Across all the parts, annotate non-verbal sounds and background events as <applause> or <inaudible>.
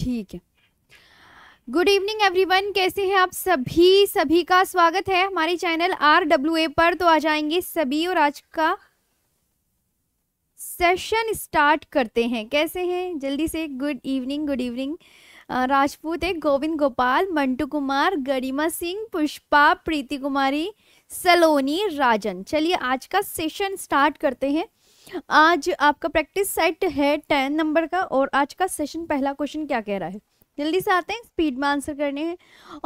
ठीक है good evening everyone कैसे हैं आप सभी सभी का स्वागत है हमारे चैनल आर डब्ल्यू ए पर तो आ जाएंगे सभी और आज का सेशन स्टार्ट करते हैं कैसे हैं जल्दी से good evening good evening Rajput है गोविंद गोपाल मंटू कुमार गरिमा सिंह पुष्पा प्रीति कुमारी सलोनी राजन चलिए आज का सेशन स्टार्ट करते हैं आज आपका प्रैक्टिस सेट है टेन नंबर का और आज का सेशन पहला क्वेश्चन क्या कह रहा है जल्दी से आते हैं स्पीड में आंसर करने हैं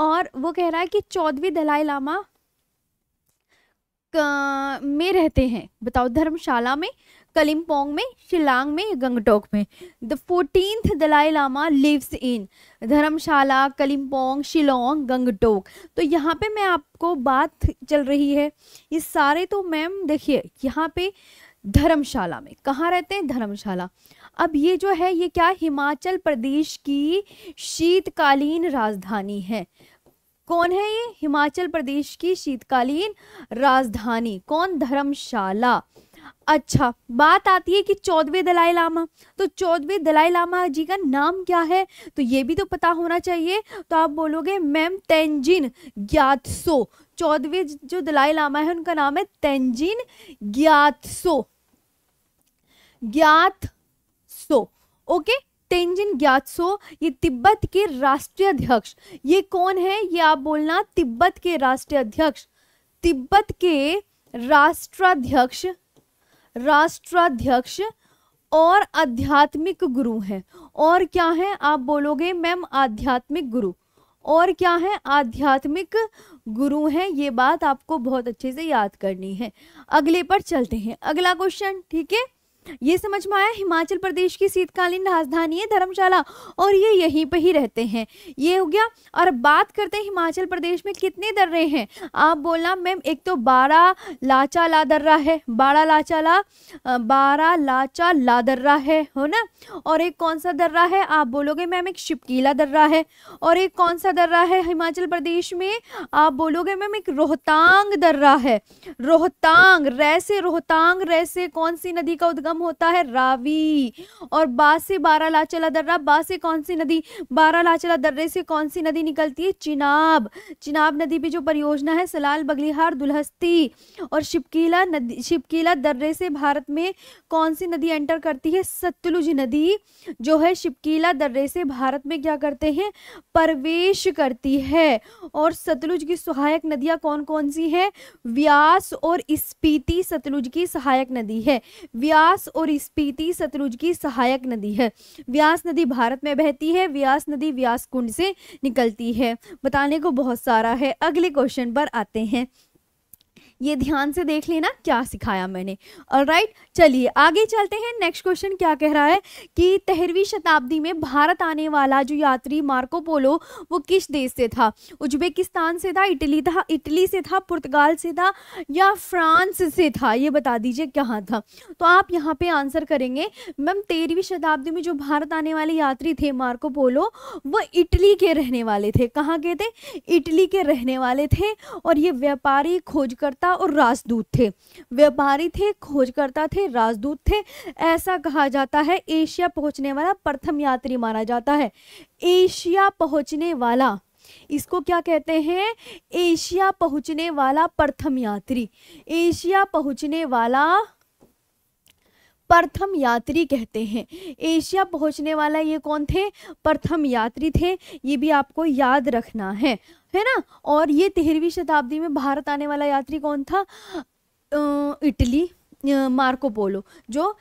और वो कह रहा है कि चौदहवीं दलाई लामा में रहते हैं बताओ धर्मशाला में कलिम्पोंग में शिलांग में गंगटोक में the fourteen Dalai Lama lives in Dharamshala Kalimpong Shillong Gangtok तो यहाँ पे मैं आपको बात चल रही है ये सारे तो मैम देखिए यहाँ पे धर्मशाला में कहाँ रहते हैं धर्मशाला अब ये जो है ये क्या हिमाचल प्रदेश की शीतकालीन राजधानी है कौन है ये हिमाचल प्रदेश की शीतकालीन राजधानी कौन धर्मशाला अच्छा बात आती है कि चौदवे दलाई लामा तो चौदवे दलाई लामा जी का नाम क्या है तो ये भी तो पता होना चाहिए तो आप बोलोगे मैम तेंजिन ग्यातसो चौदवे जो दलाई लामा है उनका नाम है तेंजिन ग्यातसो ज्ञात सो ओके तेंजिन सो ये तिब्बत के राष्ट्रीय अध्यक्ष ये कौन है ये आप बोलना तिब्बत के राष्ट्रीय अध्यक्ष तिब्बत के राष्ट्राध्यक्ष राष्ट्राध्यक्ष और आध्यात्मिक गुरु हैं और क्या है आप बोलोगे मैम आध्यात्मिक गुरु और क्या है आध्यात्मिक गुरु हैं ये बात आपको बहुत अच्छे से याद करनी है अगले पर चलते हैं अगला क्वेश्चन ठीक है ये समझ में आया हिमाचल प्रदेश की शीतकालीन राजधानी है धर्मशाला और ये यहीं पर ही रहते हैं ये हो गया और बात करते हैं हिमाचल प्रदेश में कितने दर्रे हैं आप बोलना मैम एक तो बारह लाचा ला दर्रा है बारह लाचा ला बारह लाचा ला दर्रा है हो ना और एक कौन सा दर्रा है आप बोलोगे मैम एक शिपकीला दर्रा है और एक कौन सा दर्रा है हिमाचल प्रदेश में आप बोलोगे मैम एक रोहतांग दर्रा है रोहतांग रैसे रोहतांग रैसे कौन सी नदी का उद्गम नाम होता है रावी और बा से बारह लाचला दर्रा बा से कौन सी नदी बारा लाचला दर्रे से कौन सी नदी निकलती है चिनाब चिनाब नदी पे जो परियोजना है सलाल बगलिहार दुलहस्ती और शिपकीला नदी शिपकीला दर्रे से भारत में कौन सी नदी एंटर करती है सतलुज नदी जो है शिपकीला दर्रे से भारत में क्या करते हैं प्रवेश करती है और सतलुज की सहायक नदियाँ कौन कौन सी है व्यास और स्पीति सतलुज की सहायक नदी है व्यास व्यास और स्पीति सतलुज की सहायक नदी है व्यास नदी भारत में बहती है व्यास नदी व्यास कुंड से निकलती है बताने को बहुत सारा है अगले क्वेश्चन पर आते हैं ये ध्यान से देख लेना क्या सिखाया मैंने और राइट चलिए आगे चलते हैं नेक्स्ट क्वेश्चन क्या कह रहा है कि तेरहवीं शताब्दी में भारत आने वाला जो यात्री मार्को पोलो वो किस देश से था उज्बेकिस्तान से था इटली था इटली से था पुर्तगाल से था या फ्रांस से था ये बता दीजिए कहाँ था तो आप यहाँ पे आंसर करेंगे मैम तेरहवीं शताब्दी में जो भारत आने वाले यात्री थे मार्को पोलो वो इटली के रहने वाले थे कहाँ के थे इटली के रहने वाले थे और ये व्यापारी खोजकर्ता खोजकर्ता और राजदूत थे व्यापारी थे खोजकर्ता थे राजदूत थे ऐसा कहा जाता है एशिया पहुंचने वाला प्रथम यात्री माना जाता है एशिया पहुंचने वाला इसको क्या कहते हैं एशिया पहुंचने वाला प्रथम यात्री एशिया पहुंचने वाला प्रथम यात्री कहते हैं एशिया पहुंचने वाला ये कौन थे प्रथम यात्री थे ये भी आपको याद रखना है है ना और ये तेरहवीं शताब्दी में भारत आने वाला यात्री कौन था इटली मार्को पोलो जो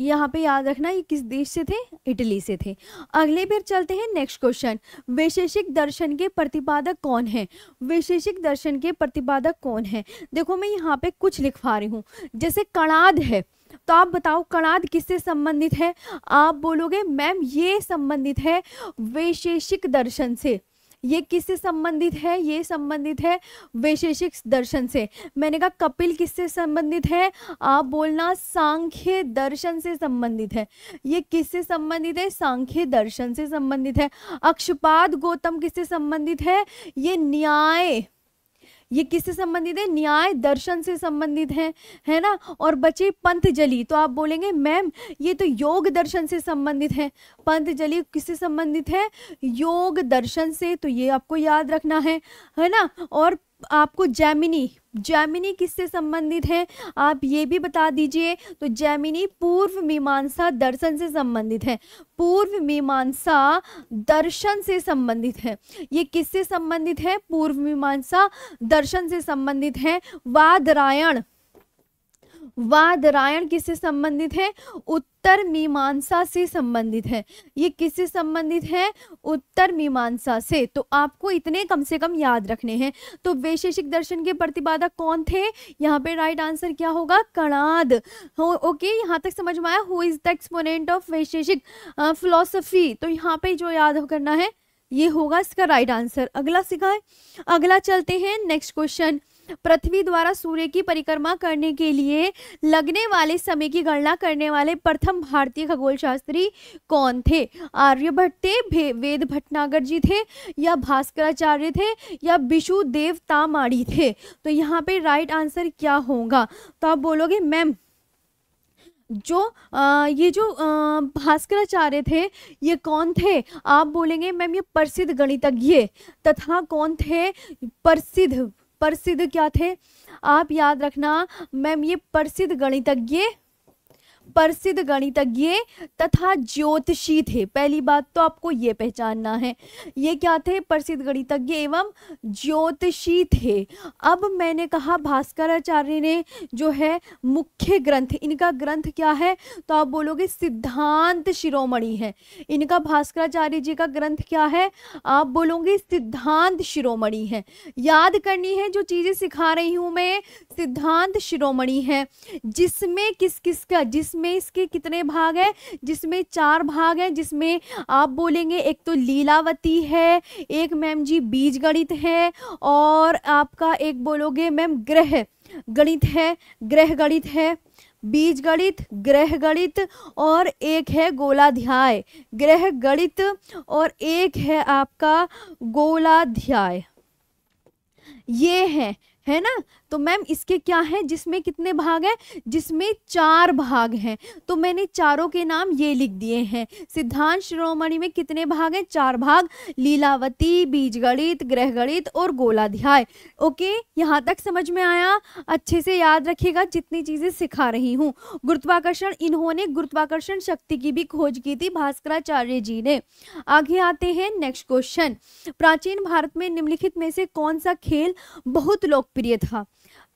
यहाँ पे याद रखना ये किस देश से थे इटली से थे अगले फिर चलते हैं नेक्स्ट क्वेश्चन वैशेषिक दर्शन के प्रतिपादक कौन है वैशेषिक दर्शन के प्रतिपादक कौन है देखो मैं यहाँ पे कुछ लिखवा रही हूँ जैसे कणाद है तो आप बताओ कणाद किससे संबंधित है आप बोलोगे मैम ये संबंधित है वैशेषिक दर्शन से ये किससे संबंधित है ये संबंधित है वैशेषिक दर्शन से मैंने कहा कपिल किससे संबंधित है आप बोलना सांख्य दर्शन से संबंधित है ये किससे संबंधित है सांख्य दर्शन से संबंधित है अक्षपाद गौतम किससे संबंधित है ये न्याय ये किससे संबंधित है न्याय दर्शन से संबंधित है है ना और बचे पंथजली तो आप बोलेंगे मैम ये तो योग दर्शन से संबंधित है पंथजली किससे संबंधित है योग दर्शन से तो ये आपको याद रखना है है ना और आपको जैमिनी जैमिनी किससे संबंधित है आप ये भी बता दीजिए तो जैमिनी पूर्व मीमांसा दर्शन से संबंधित है पूर्व मीमांसा दर्शन से संबंधित है ये किससे संबंधित है पूर्व मीमांसा दर्शन से संबंधित है वादरायण वादरायण किससे संबंधित है उत्तर मीमांसा से संबंधित है ये किससे संबंधित है उत्तर मीमांसा से तो आपको इतने कम से कम याद रखने हैं तो वैशेषिक दर्शन के प्रतिपादक कौन थे यहाँ पे राइट आंसर क्या होगा कणाद हो, ओके यहाँ तक समझ में आया who is the exponent of Vaisheshika philosophy तो यहाँ पे जो याद करना है ये होगा इसका राइट आंसर अगला सिखाए अगला चलते हैं नेक्स्ट क्वेश्चन पृथ्वी द्वारा सूर्य की परिक्रमा करने के लिए लगने वाले समय की गणना करने वाले प्रथम भारतीय खगोल शास्त्री कौन थे आर्यभट्ट थे वेद भटनागर जी थे या भास्कराचार्य थे या विशु देव तामाड़ी थे तो यहाँ पे राइट आंसर क्या होगा तो आप बोलोगे मैम जो आ, ये जो भास्कराचार्य थे ये कौन थे आप बोलेंगे मैम ये प्रसिद्ध गणितज्ञ तथा कौन थे प्रसिद्ध प्रसिद्ध क्या थे आप याद रखना मैम ये प्रसिद्ध गणितज्ञ प्रसिद्ध गणितज्ञ तथा ज्योतिषी थे पहली बात तो आपको ये पहचानना है ये क्या थे प्रसिद्ध गणितज्ञ एवं ज्योतिषी थे अब मैंने कहा भास्कराचार्य ने जो है मुख्य ग्रंथ इनका ग्रंथ क्या है तो आप बोलोगे सिद्धांत शिरोमणि है इनका भास्कराचार्य जी का ग्रंथ क्या है आप बोलोगे सिद्धांत शिरोमणि है याद करनी है जो चीज़ें सिखा रही हूँ मैं सिद्धांत शिरोमणि है जिसमें किस किस का जिस जिसमें इसके कितने भाग हैं जिसमें चार भाग हैं जिसमें आप बोलेंगे एक तो लीलावती है एक मैम जी बीज गणित है और आपका एक बोलोगे मैम ग्रह गणित है ग्रह गणित है बीज गणित ग्रह गणित और एक है गोलाध्याय ग्रह गणित और एक है आपका गोलाध्याय ये है है ना तो मैम इसके क्या है जिसमें कितने भाग हैं जिसमें चार भाग हैं तो मैंने चारों के नाम ये लिख दिए हैं सिद्धांत शिरोमणि में कितने भाग हैं चार भाग लीलावती बीजगणित ग्रहगणित और गोलाध्याय ओके यहाँ तक समझ में आया अच्छे से याद रखिएगा जितनी चीज़ें सिखा रही हूँ गुरुत्वाकर्षण इन्होंने गुरुत्वाकर्षण शक्ति की भी खोज की थी भास्कराचार्य जी ने आगे आते हैं नेक्स्ट क्वेश्चन प्राचीन भारत में निम्नलिखित में से कौन सा खेल बहुत लोकप्रिय था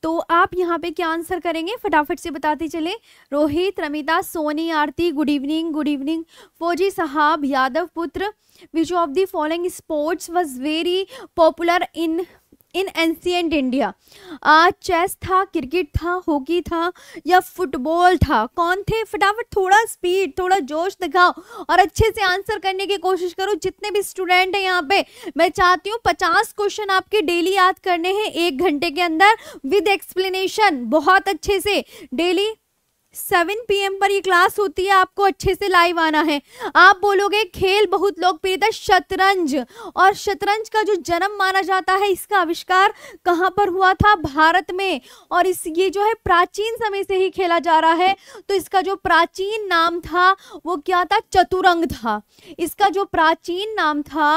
तो आप यहाँ पे क्या आंसर करेंगे फटाफट से बताते चले Rohit Ramita Soni Aarti good evening good evening फौजी साहब यादव पुत्र which of the following sports was very popular in in ancient India chess था क्रिकेट था हॉकी था या फुटबॉल था कौन थे फटाफट थोड़ा स्पीड थोड़ा जोश दिखाओ और अच्छे से आंसर करने की कोशिश करो जितने भी स्टूडेंट हैं यहाँ पे मैं चाहती हूँ पचास क्वेश्चन आपके डेली याद करने हैं एक घंटे के अंदर विद एक्सप्लेनेशन बहुत अच्छे से डेली सेवन पीएम पर ये क्लास होती है आपको अच्छे से लाइव आना है आप बोलोगे खेल बहुत लोकप्रिय था शतरंज और शतरंज का जो जन्म माना जाता है इसका आविष्कार कहाँ पर हुआ था भारत में और इस ये जो है प्राचीन समय से ही खेला जा रहा है तो इसका जो प्राचीन नाम था वो क्या था चतुरंग था इसका जो प्राचीन नाम था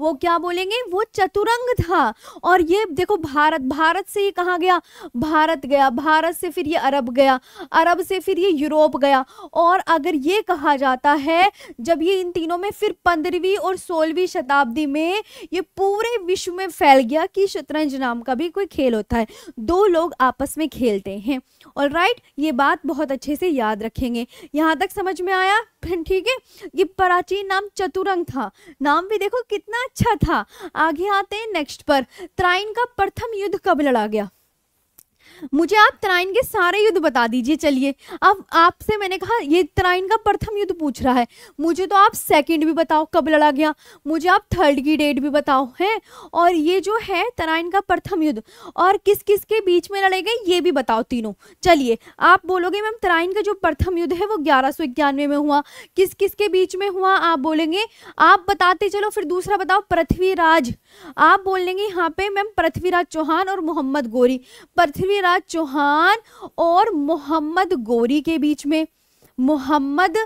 वो क्या बोलेंगे वो चतुरंग था और ये देखो भारत भारत से ही कहाँ गया भारत गया भारत से फिर ये अरब गया अरब से फिर ये यूरोप गया और अगर ये कहा जाता है जब ये इन तीनों में फिर पंद्रहवीं और सोलहवीं शताब्दी में ये पूरे विश्व में फैल गया कि शतरंज नाम का भी कोई खेल होता है दो लोग आपस में खेलते हैं और राइट ये बात बहुत अच्छे से याद रखेंगे यहाँ तक समझ में आया <laughs> ठीक है ये प्राचीन नाम चतुरंग था नाम भी देखो कितना अच्छा था आगे आते हैं नेक्स्ट पर त्राइन का प्रथम युद्ध कब लड़ा गया मुझे आप तराइन के सारे युद्ध बता दीजिए चलिए अब आपसे मैंने कहा ये तराइन का प्रथम युद्ध पूछ रहा है मुझे तो आप सेकंड भी बताओ कब लड़ा गया मुझे आप थर्ड की डेट भी बताओ हैं और ये जो है तराइन का प्रथम युद्ध और किस किस के बीच में लड़े गए ये भी बताओ तीनों चलिए आप बोलोगे मैम तराइन का जो प्रथम युद्ध है वो ग्यारह में हुआ किस किस के बीच में हुआ आप बोलेंगे आप बताते चलो फिर दूसरा बताओ पृथ्वीराज आप बोलेंगे यहाँ पे मैम पृथ्वीराज चौहान और मोहम्मद गोरी पृथ्वीराज पृथ्वीराज चौहान और मोहम्मद गोरी के बीच में मोहम्मद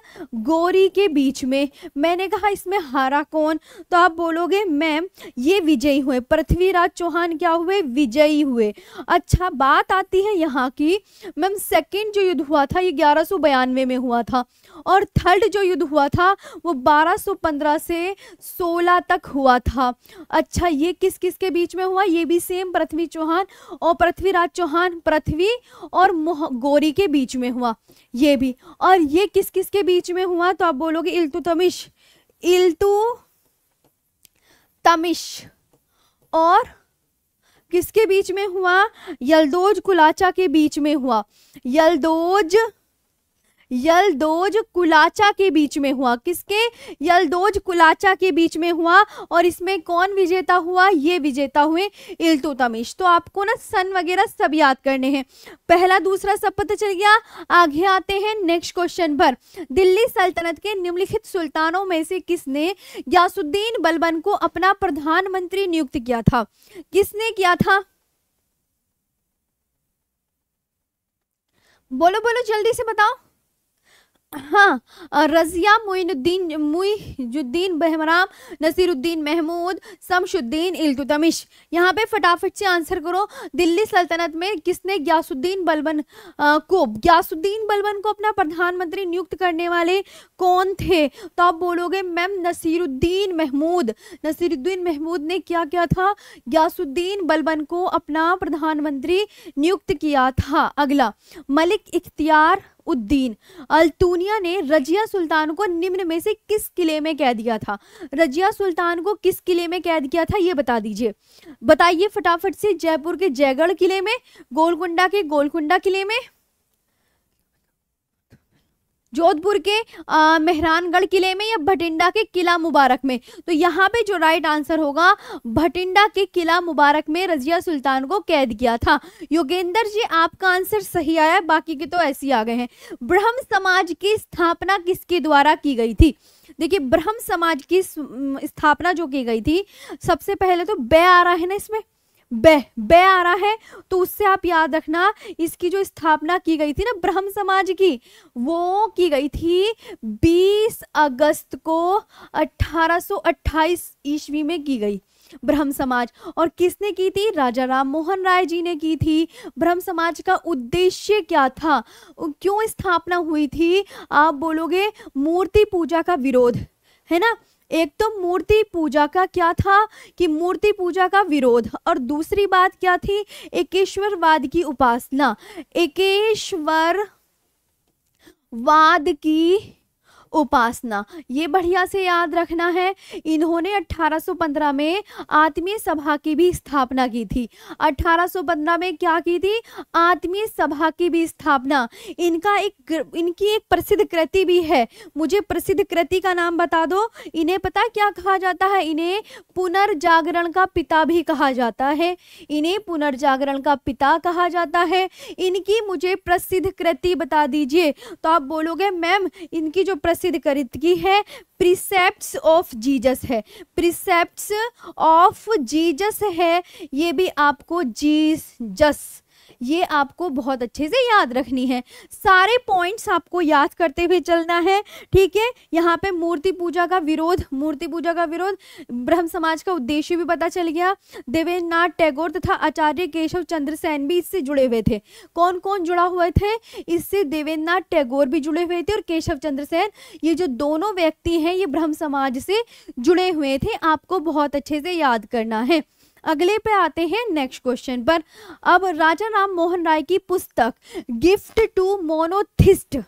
गोरी के बीच में मैंने कहा इसमें हारा कौन तो आप बोलोगे मैम ये विजयी हुए पृथ्वीराज चौहान क्या हुए विजयी हुए अच्छा बात आती है यहाँ की मैम सेकंड जो युद्ध हुआ था ये ग्यारह में हुआ था और थर्ड जो युद्ध हुआ था वो 1215 से 16 तक हुआ था अच्छा ये किस किस के बीच में हुआ ये भी सेम पृथ्वी चौहान और पृथ्वीराज चौहान पृथ्वी और गोरी के बीच में हुआ ये भी और ये किस किस के बीच में हुआ तो आप बोलोगे इल्तु तमिश इल्तु तमिश और किसके बीच में हुआ यलदोज कुलाचा के बीच में हुआ यलदोज यलदोज कुलाचा के बीच में हुआ किसके यलदोज कुलाचा के बीच में हुआ और इसमें कौन विजेता हुआ ये विजेता हुए इल्तुतमिश तो आपको ना सन वगैरह सब याद करने हैं पहला दूसरा सब पता चल गया आगे आते हैं नेक्स्ट क्वेश्चन पर दिल्ली सल्तनत के निम्नलिखित सुल्तानों में से किसने यासुद्दीन बलबन को अपना प्रधानमंत्री नियुक्त किया था किसने किया था बोलो बोलो जल्दी से बताओ हाँ रज़िया मोइनुद्दीन मोइजुद्दीन बहमराम नसीरुद्दीन महमूद शमशुद्दीन इल्तुतमिश यहाँ पे फटाफट से आंसर करो दिल्ली सल्तनत में किसने ग्यासुद्दीन बलबन को ग्यासुद्दीन बलबन को अपना प्रधानमंत्री नियुक्त करने वाले कौन थे तो आप बोलोगे मैम नसीरुद्दीन महमूद नसीरुद्दीन महमूद ने क्या क्या था ग्यासुद्दीन बलबन को अपना प्रधानमंत्री नियुक्त किया था अगला मलिक इख्तियार उद्दीन अल्तूनिया ने रजिया सुल्तान को निम्न में से किस किले में कैद किया था रजिया सुल्तान को किस किले में कैद किया था ये बता दीजिए बताइए फटाफट से जयपुर के जयगढ़ किले में गोलकुंडा के गोलकुंडा किले में जोधपुर के मेहरानगढ़ किले में या भटिंडा के किला मुबारक में तो यहाँ पे जो राइट आंसर होगा भटिंडा के किला मुबारक में रजिया सुल्तान को कैद किया था योगेंद्र जी आपका आंसर सही आया बाकी के तो ऐसे आ गए हैं ब्रह्म समाज की स्थापना किसके द्वारा की गई थी देखिए ब्रह्म समाज की स्थापना जो की गई थी सबसे पहले तो बे आ रहा है ना इसमें बह बह आ रहा है तो उससे आप याद रखना इसकी जो स्थापना की गई थी ना ब्रह्म समाज की वो की गई थी 20 अगस्त को 1828 ईस्वी में की गई ब्रह्म समाज और किसने की थी राजा राम मोहन राय जी ने की थी ब्रह्म समाज का उद्देश्य क्या था क्यों स्थापना हुई थी आप बोलोगे मूर्ति पूजा का विरोध है ना एक तो मूर्ति पूजा का क्या था कि मूर्ति पूजा का विरोध और दूसरी बात क्या थी एकेश्वरवाद की उपासना एकेश्वर वाद की उपासना ये बढ़िया से याद रखना है इन्होंने 1815 में आत्मीय सभा की भी स्थापना की थी 1815 में क्या की थी आत्मीय सभा की भी स्थापना इनका एक इनकी एक प्रसिद्ध कृति भी है मुझे प्रसिद्ध कृति का नाम बता दो इन्हें पता क्या कहा जाता है इन्हें पुनर्जागरण का पिता भी कहा जाता है इन्हें पुनर्जागरण का पिता कहा जाता है इनकी मुझे प्रसिद्ध कृति बता दीजिए तो आप बोलोगे मैम इनकी जो प्रसिद्ध सिद्ध की है प्रिसेप्ट ऑफ जीजस है प्रिसेप्ट ऑफ जीजस है ये भी आपको जीजस ये आपको बहुत अच्छे से याद रखनी है सारे पॉइंट्स आपको याद करते हुए चलना है ठीक है यहाँ पे मूर्ति पूजा का विरोध मूर्ति पूजा का विरोध ब्रह्म समाज का उद्देश्य भी पता चल गया देवेंद्र नाथ टैगोर तथा आचार्य केशव चंद्र सेन भी इससे जुड़े हुए थे कौन कौन जुड़ा हुए थे इससे देवेंद्र नाथ टैगोर भी जुड़े हुए थे और केशव चंद्र सेन ये जो दोनों व्यक्ति हैं ये ब्रह्म समाज से जुड़े हुए थे आपको बहुत अच्छे से याद करना है अगले पे आते हैं नेक्स्ट क्वेश्चन पर अब राजा राम मोहन राय की पुस्तक गिफ्ट टू मोनोथिस्ट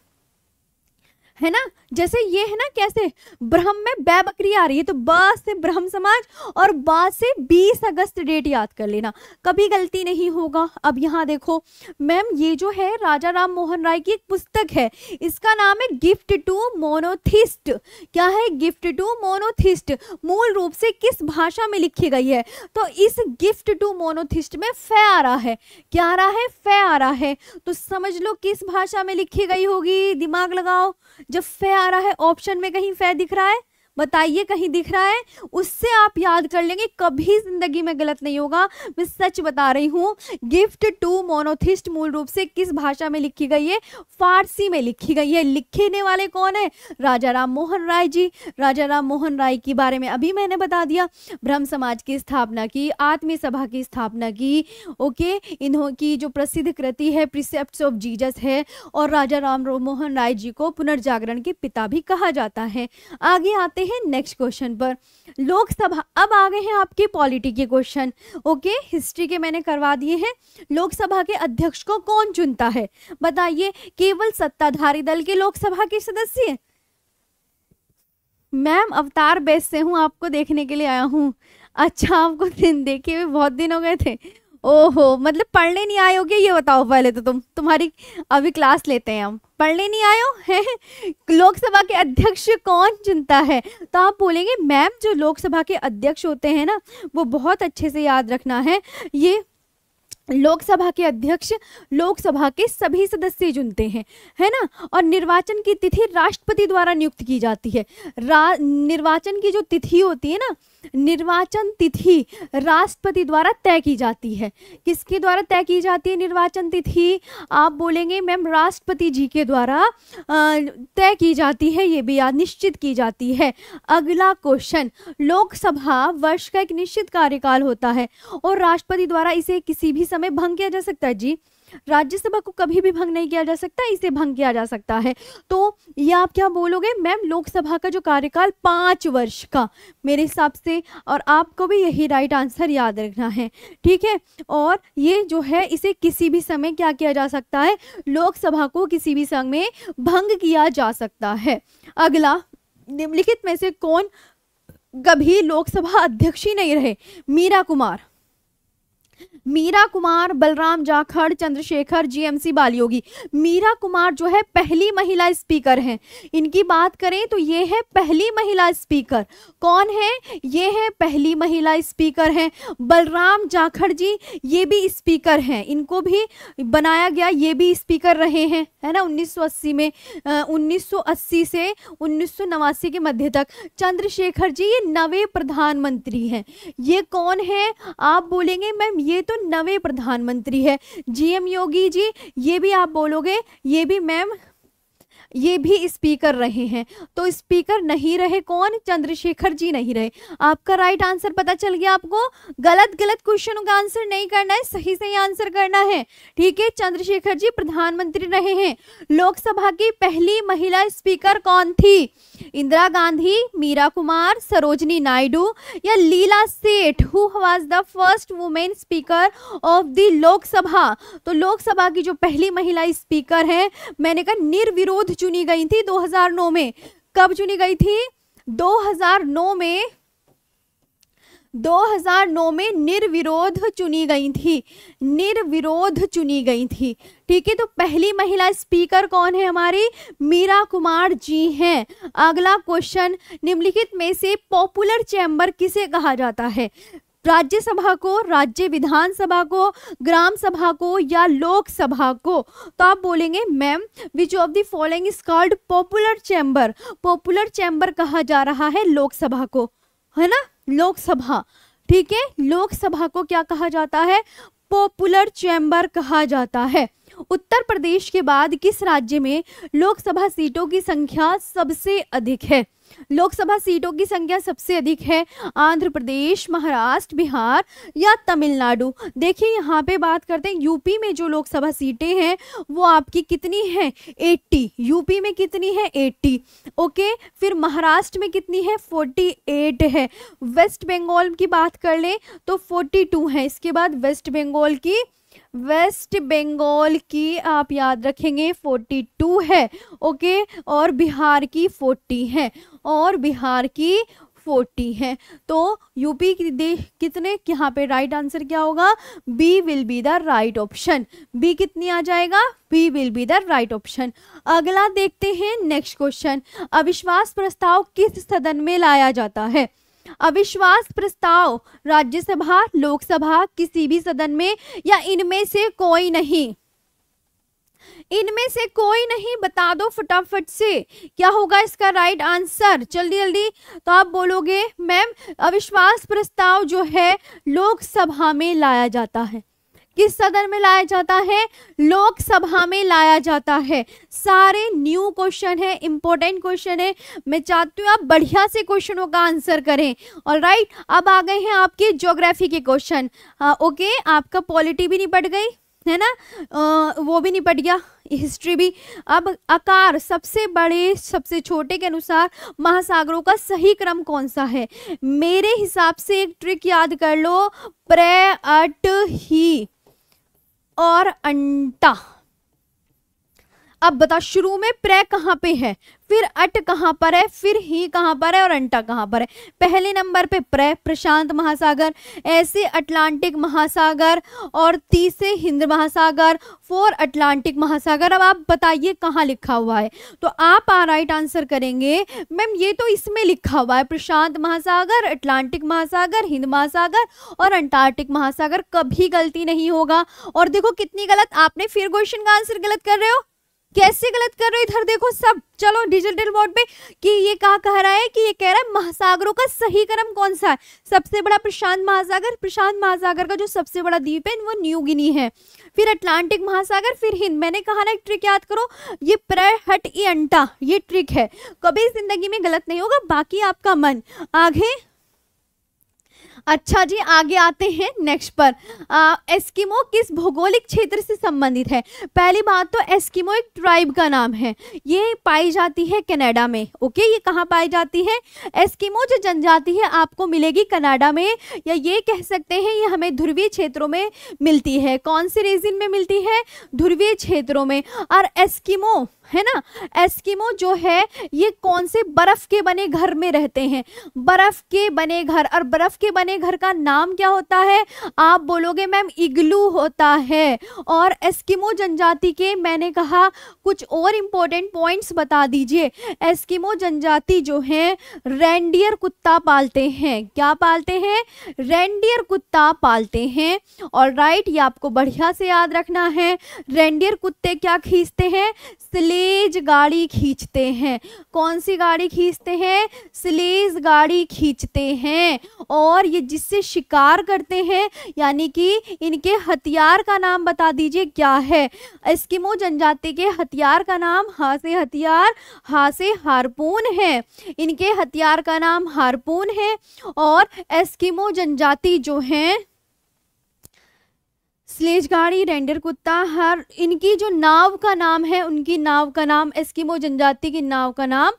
है ना जैसे ये है ना कैसे ब्रह्म में बै बकरी आ रही है तो बाद से ब्रह्म समाज और बा से 20 अगस्त डेट याद कर लेना कभी गलती नहीं होगा अब यहाँ देखो मैम ये जो है राजा राम मोहन राय की एक पुस्तक है इसका नाम है गिफ्ट टू मोनोथिस्ट क्या है गिफ्ट टू मोनोथिस्ट मूल रूप से किस भाषा में लिखी गई है तो इस गिफ्ट टू मोनोथिस्ट में फे आ रहा है क्या आ रहा है फे आ रहा है तो समझ लो किस भाषा में लिखी गई होगी दिमाग लगाओ जब फे आ रहा है ऑप्शन में कहीं फे दिख रहा है बताइए कहीं दिख रहा है उससे आप याद कर लेंगे कभी ज़िंदगी में गलत नहीं होगा मैं सच बता रही हूँ गिफ्ट टू मोनोथिस्ट मूल रूप से किस भाषा में लिखी गई है फारसी में लिखी गई है लिखने वाले कौन है राजा राम मोहन राय जी राजा राम मोहन राय के बारे में अभी मैंने बता दिया ब्रह्म समाज की स्थापना की आत्मीय सभा की स्थापना की ओके इन्हों की जो प्रसिद्ध कृति है प्रिसेप्ट ऑफ जीजस है और राजा राम मोहन राय जी को पुनर्जागरण के पिता भी कहा जाता है आगे आते हैं नेक्स्ट क्वेश्चन पर लोकसभा अब आ गए हैं आपके पॉलिटी के क्वेश्चन ओके हिस्ट्री के मैंने करवा दिए हैं लोकसभा के अध्यक्ष को कौन चुनता है बताइए केवल सत्ताधारी दल के लोकसभा के सदस्य मैम अवतार बेस से हूँ आपको देखने के लिए आया हूँ अच्छा आपको दिन देखे हुए बहुत दिन हो गए थे ओहो मतलब पढ़ने नहीं आए होगे ये बताओ पहले तो तुम तुम्हारी अभी क्लास लेते हैं हम पढ़ने नहीं आए हो <laughs> लोकसभा के अध्यक्ष कौन चुनता है तो आप बोलेंगे मैम जो लोकसभा के अध्यक्ष होते हैं ना वो बहुत अच्छे से याद रखना है ये लोकसभा के अध्यक्ष लोकसभा के सभी सदस्य चुनते हैं है ना और निर्वाचन की तिथि राष्ट्रपति द्वारा नियुक्त की जाती है निर्वाचन की जो तिथि होती है ना निर्वाचन तिथि राष्ट्रपति द्वारा तय की जाती है किसके द्वारा तय की जाती है निर्वाचन तिथि आप बोलेंगे मैम राष्ट्रपति जी के द्वारा तय की जाती है ये भी याद निश्चित की जाती है अगला क्वेश्चन लोकसभा वर्ष का एक निश्चित कार्यकाल होता है और राष्ट्रपति द्वारा इसे किसी भी समय भंग किया जा सकता है जी राज्यसभा को कभी भी भंग नहीं किया जा सकता इसे भंग किया जा सकता है तो ये आप क्या बोलोगे मैम लोकसभा का जो कार्यकाल पांच वर्ष का मेरे हिसाब से और आपको भी यही राइट आंसर याद रखना है ठीक है और ये जो है इसे किसी भी समय क्या किया जा सकता है लोकसभा को किसी भी समय भंग किया जा सकता है अगला निम्नलिखित में से कौन कभी लोकसभा अध्यक्ष ही नहीं रहे मीरा कुमार मीरा कुमार बलराम जाखड़ चंद्रशेखर जीएमसी बालियोगी मीरा कुमार जो है पहली महिला स्पीकर हैं इनकी बात करें तो ये है पहली महिला स्पीकर कौन है ये है पहली महिला स्पीकर हैं बलराम जाखड़ जी ये भी स्पीकर हैं इनको भी बनाया गया ये भी स्पीकर रहे हैं है ना 1980 में आ, 1980 से उन्नीस के मध्य तक चंद्रशेखर जी ये नवे प्रधानमंत्री हैं ये कौन है आप बोलेंगे मैम ये तो नवे प्रधानमंत्री है जीएम योगी जी ये भी आप बोलोगे ये भी मैम ये भी स्पीकर रहे हैं तो स्पीकर नहीं रहे कौन चंद्रशेखर जी नहीं रहे आपका राइट आंसर पता चल गया आपको गलत गलत क्वेश्चनों का आंसर नहीं करना है सही सही आंसर करना है ठीक है चंद्रशेखर जी प्रधानमंत्री रहे हैं लोकसभा की पहली महिला स्पीकर कौन थी इंदिरा गांधी मीरा कुमार सरोजनी नायडू या Leela Seth who was the first women speaker of the Lok Sabha तो लोकसभा की जो पहली महिला स्पीकर है मैंने कहा निर्विरोध चुनी गई थी 2009 में कब चुनी गई थी 2009 में 2009 में निर्विरोध चुनी गई थी निर्विरोध चुनी गई थी ठीक है तो पहली महिला स्पीकर कौन है हमारी मीरा कुमार जी हैं अगला क्वेश्चन निम्नलिखित में से पॉपुलर चैम्बर किसे कहा जाता है राज्यसभा को राज्य विधानसभा को ग्राम सभा को या लोकसभा को तो आप बोलेंगे ma'am which of the following is called popular chamber popular chamber कहा जा रहा है लोकसभा को है ना लोकसभा ठीक है लोकसभा को क्या कहा जाता है पॉपुलर चैम्बर कहा जाता है उत्तर प्रदेश के बाद किस राज्य में लोकसभा सीटों की संख्या सबसे अधिक है लोकसभा सीटों की संख्या सबसे अधिक है आंध्र प्रदेश महाराष्ट्र बिहार या तमिलनाडु देखिए यहाँ पे बात करते हैं यूपी में जो लोकसभा सीटें हैं वो आपकी कितनी है 80 यूपी में कितनी है 80 ओके फिर महाराष्ट्र में कितनी है 48 है वेस्ट बंगाल की बात कर लें तो 42 है इसके बाद वेस्ट बंगाल की वेस्ट बंगाल की आप याद रखेंगे 42 है ओके और बिहार की 40 है और बिहार की फोर्टी है तो यूपी की देश कितने यहाँ पे राइट आंसर क्या होगा B will be the right option B कितनी आ जाएगा B will be the right option अगला देखते हैं नेक्स्ट क्वेश्चन अविश्वास प्रस्ताव किस सदन में लाया जाता है अविश्वास प्रस्ताव राज्यसभा लोकसभा किसी भी सदन में या इनमें से कोई नहीं इनमें से कोई नहीं बता दो फटाफट से क्या होगा इसका राइट आंसर जल्दी जल्दी तो आप बोलोगे मैम अविश्वास प्रस्ताव जो है लोकसभा में लाया जाता है किस सदन में लाया जाता है लोकसभा में लाया जाता है सारे न्यू क्वेश्चन है इंपॉर्टेंट क्वेश्चन है मैं चाहती हूँ आप बढ़िया से क्वेश्चनों का आंसर करें और राइट अब आ गए हैं आपके ज्योग्राफी के क्वेश्चन ओके हाँ, आपका पॉलिटी भी नहीं बढ़ गई है ना आ, वो भी निपट गया हिस्ट्री भी अब आकार सबसे बड़े सबसे छोटे के अनुसार महासागरों का सही क्रम कौन सा है मेरे हिसाब से एक ट्रिक याद कर लो प्रे अट ही और अंटा अब बता शुरू में प्रे कहाँ पे है फिर अट कहाँ पर है फिर ही कहाँ पर है और अंटा कहाँ पर है पहले नंबर पे प्रे प्रशांत महासागर ऐसे अटलांटिक महासागर और तीसरे हिंद महासागर फोर अटलांटिक महासागर अब आप बताइए कहाँ लिखा हुआ है तो आप राइट आंसर करेंगे मैम ये तो इसमें लिखा हुआ है प्रशांत महासागर अटलांटिक महासागर हिंद महासागर और अंटार्कटिक महासागर कभी गलती नहीं होगा और देखो कितनी गलत आपने फिर क्वेश्चन का आंसर गलत कर रहे हो कैसे गलत कर रहे इधर देखो सब चलो डिजिटल बोर्ड पे कि ये कहा कह रहा है कि ये कह रहा है महासागरों का सही क्रम कौन सा है सबसे बड़ा प्रशांत महासागर प्रशांत महासागर का जो सबसे बड़ा द्वीप है वो न्यू गिनी है फिर अटलांटिक महासागर फिर हिंद मैंने कहा ना एक ट्रिक याद करो ये प्रहट हट अंटा ये ट्रिक है कभी जिंदगी में गलत नहीं होगा बाकी आपका मन आगे अच्छा जी आगे आते हैं नेक्स्ट पर आ, एस्किमो किस भौगोलिक क्षेत्र से संबंधित है पहली बात तो एस्किमो एक ट्राइब का नाम है ये पाई जाती है कनाडा में ओके ये कहाँ पाई जाती है एस्किमो जो जनजाति है आपको मिलेगी कनाडा में या ये कह सकते हैं ये हमें ध्रुवीय क्षेत्रों में मिलती है कौन से रीजन में मिलती है ध्रुवीय क्षेत्रों में और एस्किमो है ना एस्किमो जो है ये कौन से बर्फ के बने घर में रहते हैं बर्फ के बने घर और बर्फ के बने घर का नाम क्या होता है आप बोलोगे मैम इग्लू होता है और एस्किमो जनजाति के मैंने कहा कुछ और इम्पोर्टेंट पॉइंट्स बता दीजिए एस्किमो जनजाति जो है रेंडियर कुत्ता पालते हैं क्या पालते हैं रेंडियर कुत्ता पालते हैं और राइट ये आपको बढ़िया से याद रखना है रेंडियर कुत्ते क्या खींचते हैं स्लेज गाड़ी खींचते हैं कौन सी गाड़ी खींचते हैं स्लेज गाड़ी खींचते हैं और ये जिससे शिकार करते हैं यानी कि इनके हथियार का नाम बता दीजिए क्या है एस्किमो जनजाति के हथियार का नाम हासे हथियार हासे हारपून है इनके हथियार का नाम हारपून है और एस्किमो जनजाति जो हैं स्लेज गाड़ी रेंडर कुत्ता हर इनकी जो नाव का नाम है उनकी नाव का नाम एस्किमो जनजाति की नाव का नाम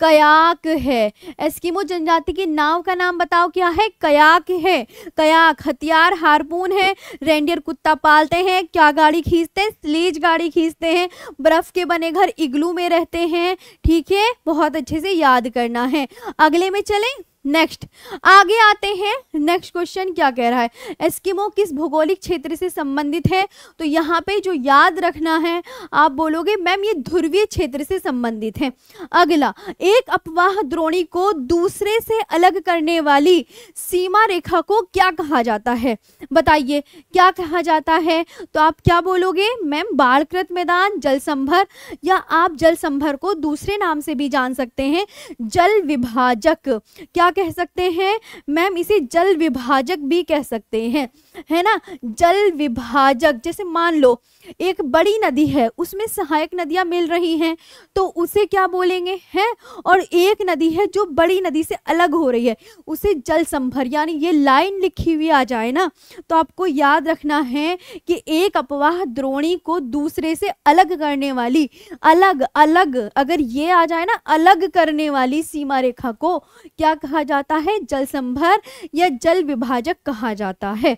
कयाक है एस्किमो जनजाति की नाव का नाम बताओ क्या है कयाक है कयाक हथियार हारपून है रेंडियर कुत्ता पालते हैं क्या गाड़ी खींचते हैं स्लेज गाड़ी खींचते हैं बर्फ़ के बने घर इग्लू में रहते हैं ठीक है बहुत अच्छे से याद करना है अगले में चलें नेक्स्ट आगे आते हैं नेक्स्ट क्वेश्चन क्या कह रहा है एस्किमो किस भौगोलिक क्षेत्र से संबंधित है तो यहाँ पे जो याद रखना है आप बोलोगे मैम ये ध्रुवीय क्षेत्र से संबंधित है अगला एक अपवाह द्रोणी को दूसरे से अलग करने वाली सीमा रेखा को क्या कहा जाता है बताइए क्या कहा जाता है तो आप क्या बोलोगे मैम बाढ़कृत मैदान जल संभर या आप जल संभर को दूसरे नाम से भी जान सकते हैं जल विभाजक क्या कह सकते हैं मैम इसे जल विभाजक भी कह सकते हैं है ना जल विभाजक जैसे मान लो एक बड़ी नदी है उसमें सहायक नदियां मिल रही हैं तो उसे क्या बोलेंगे हैं और एक नदी है जो बड़ी नदी से अलग हो रही है उसे जल संभर यानी ये लाइन लिखी हुई आ जाए ना तो आपको याद रखना है कि एक अपवाह द्रोणी को दूसरे से अलग करने वाली अलग अलग अगर ये आ जाए ना अलग करने वाली सीमा रेखा को क्या कहा जाता है जल संभर या जल विभाजक कहा जाता है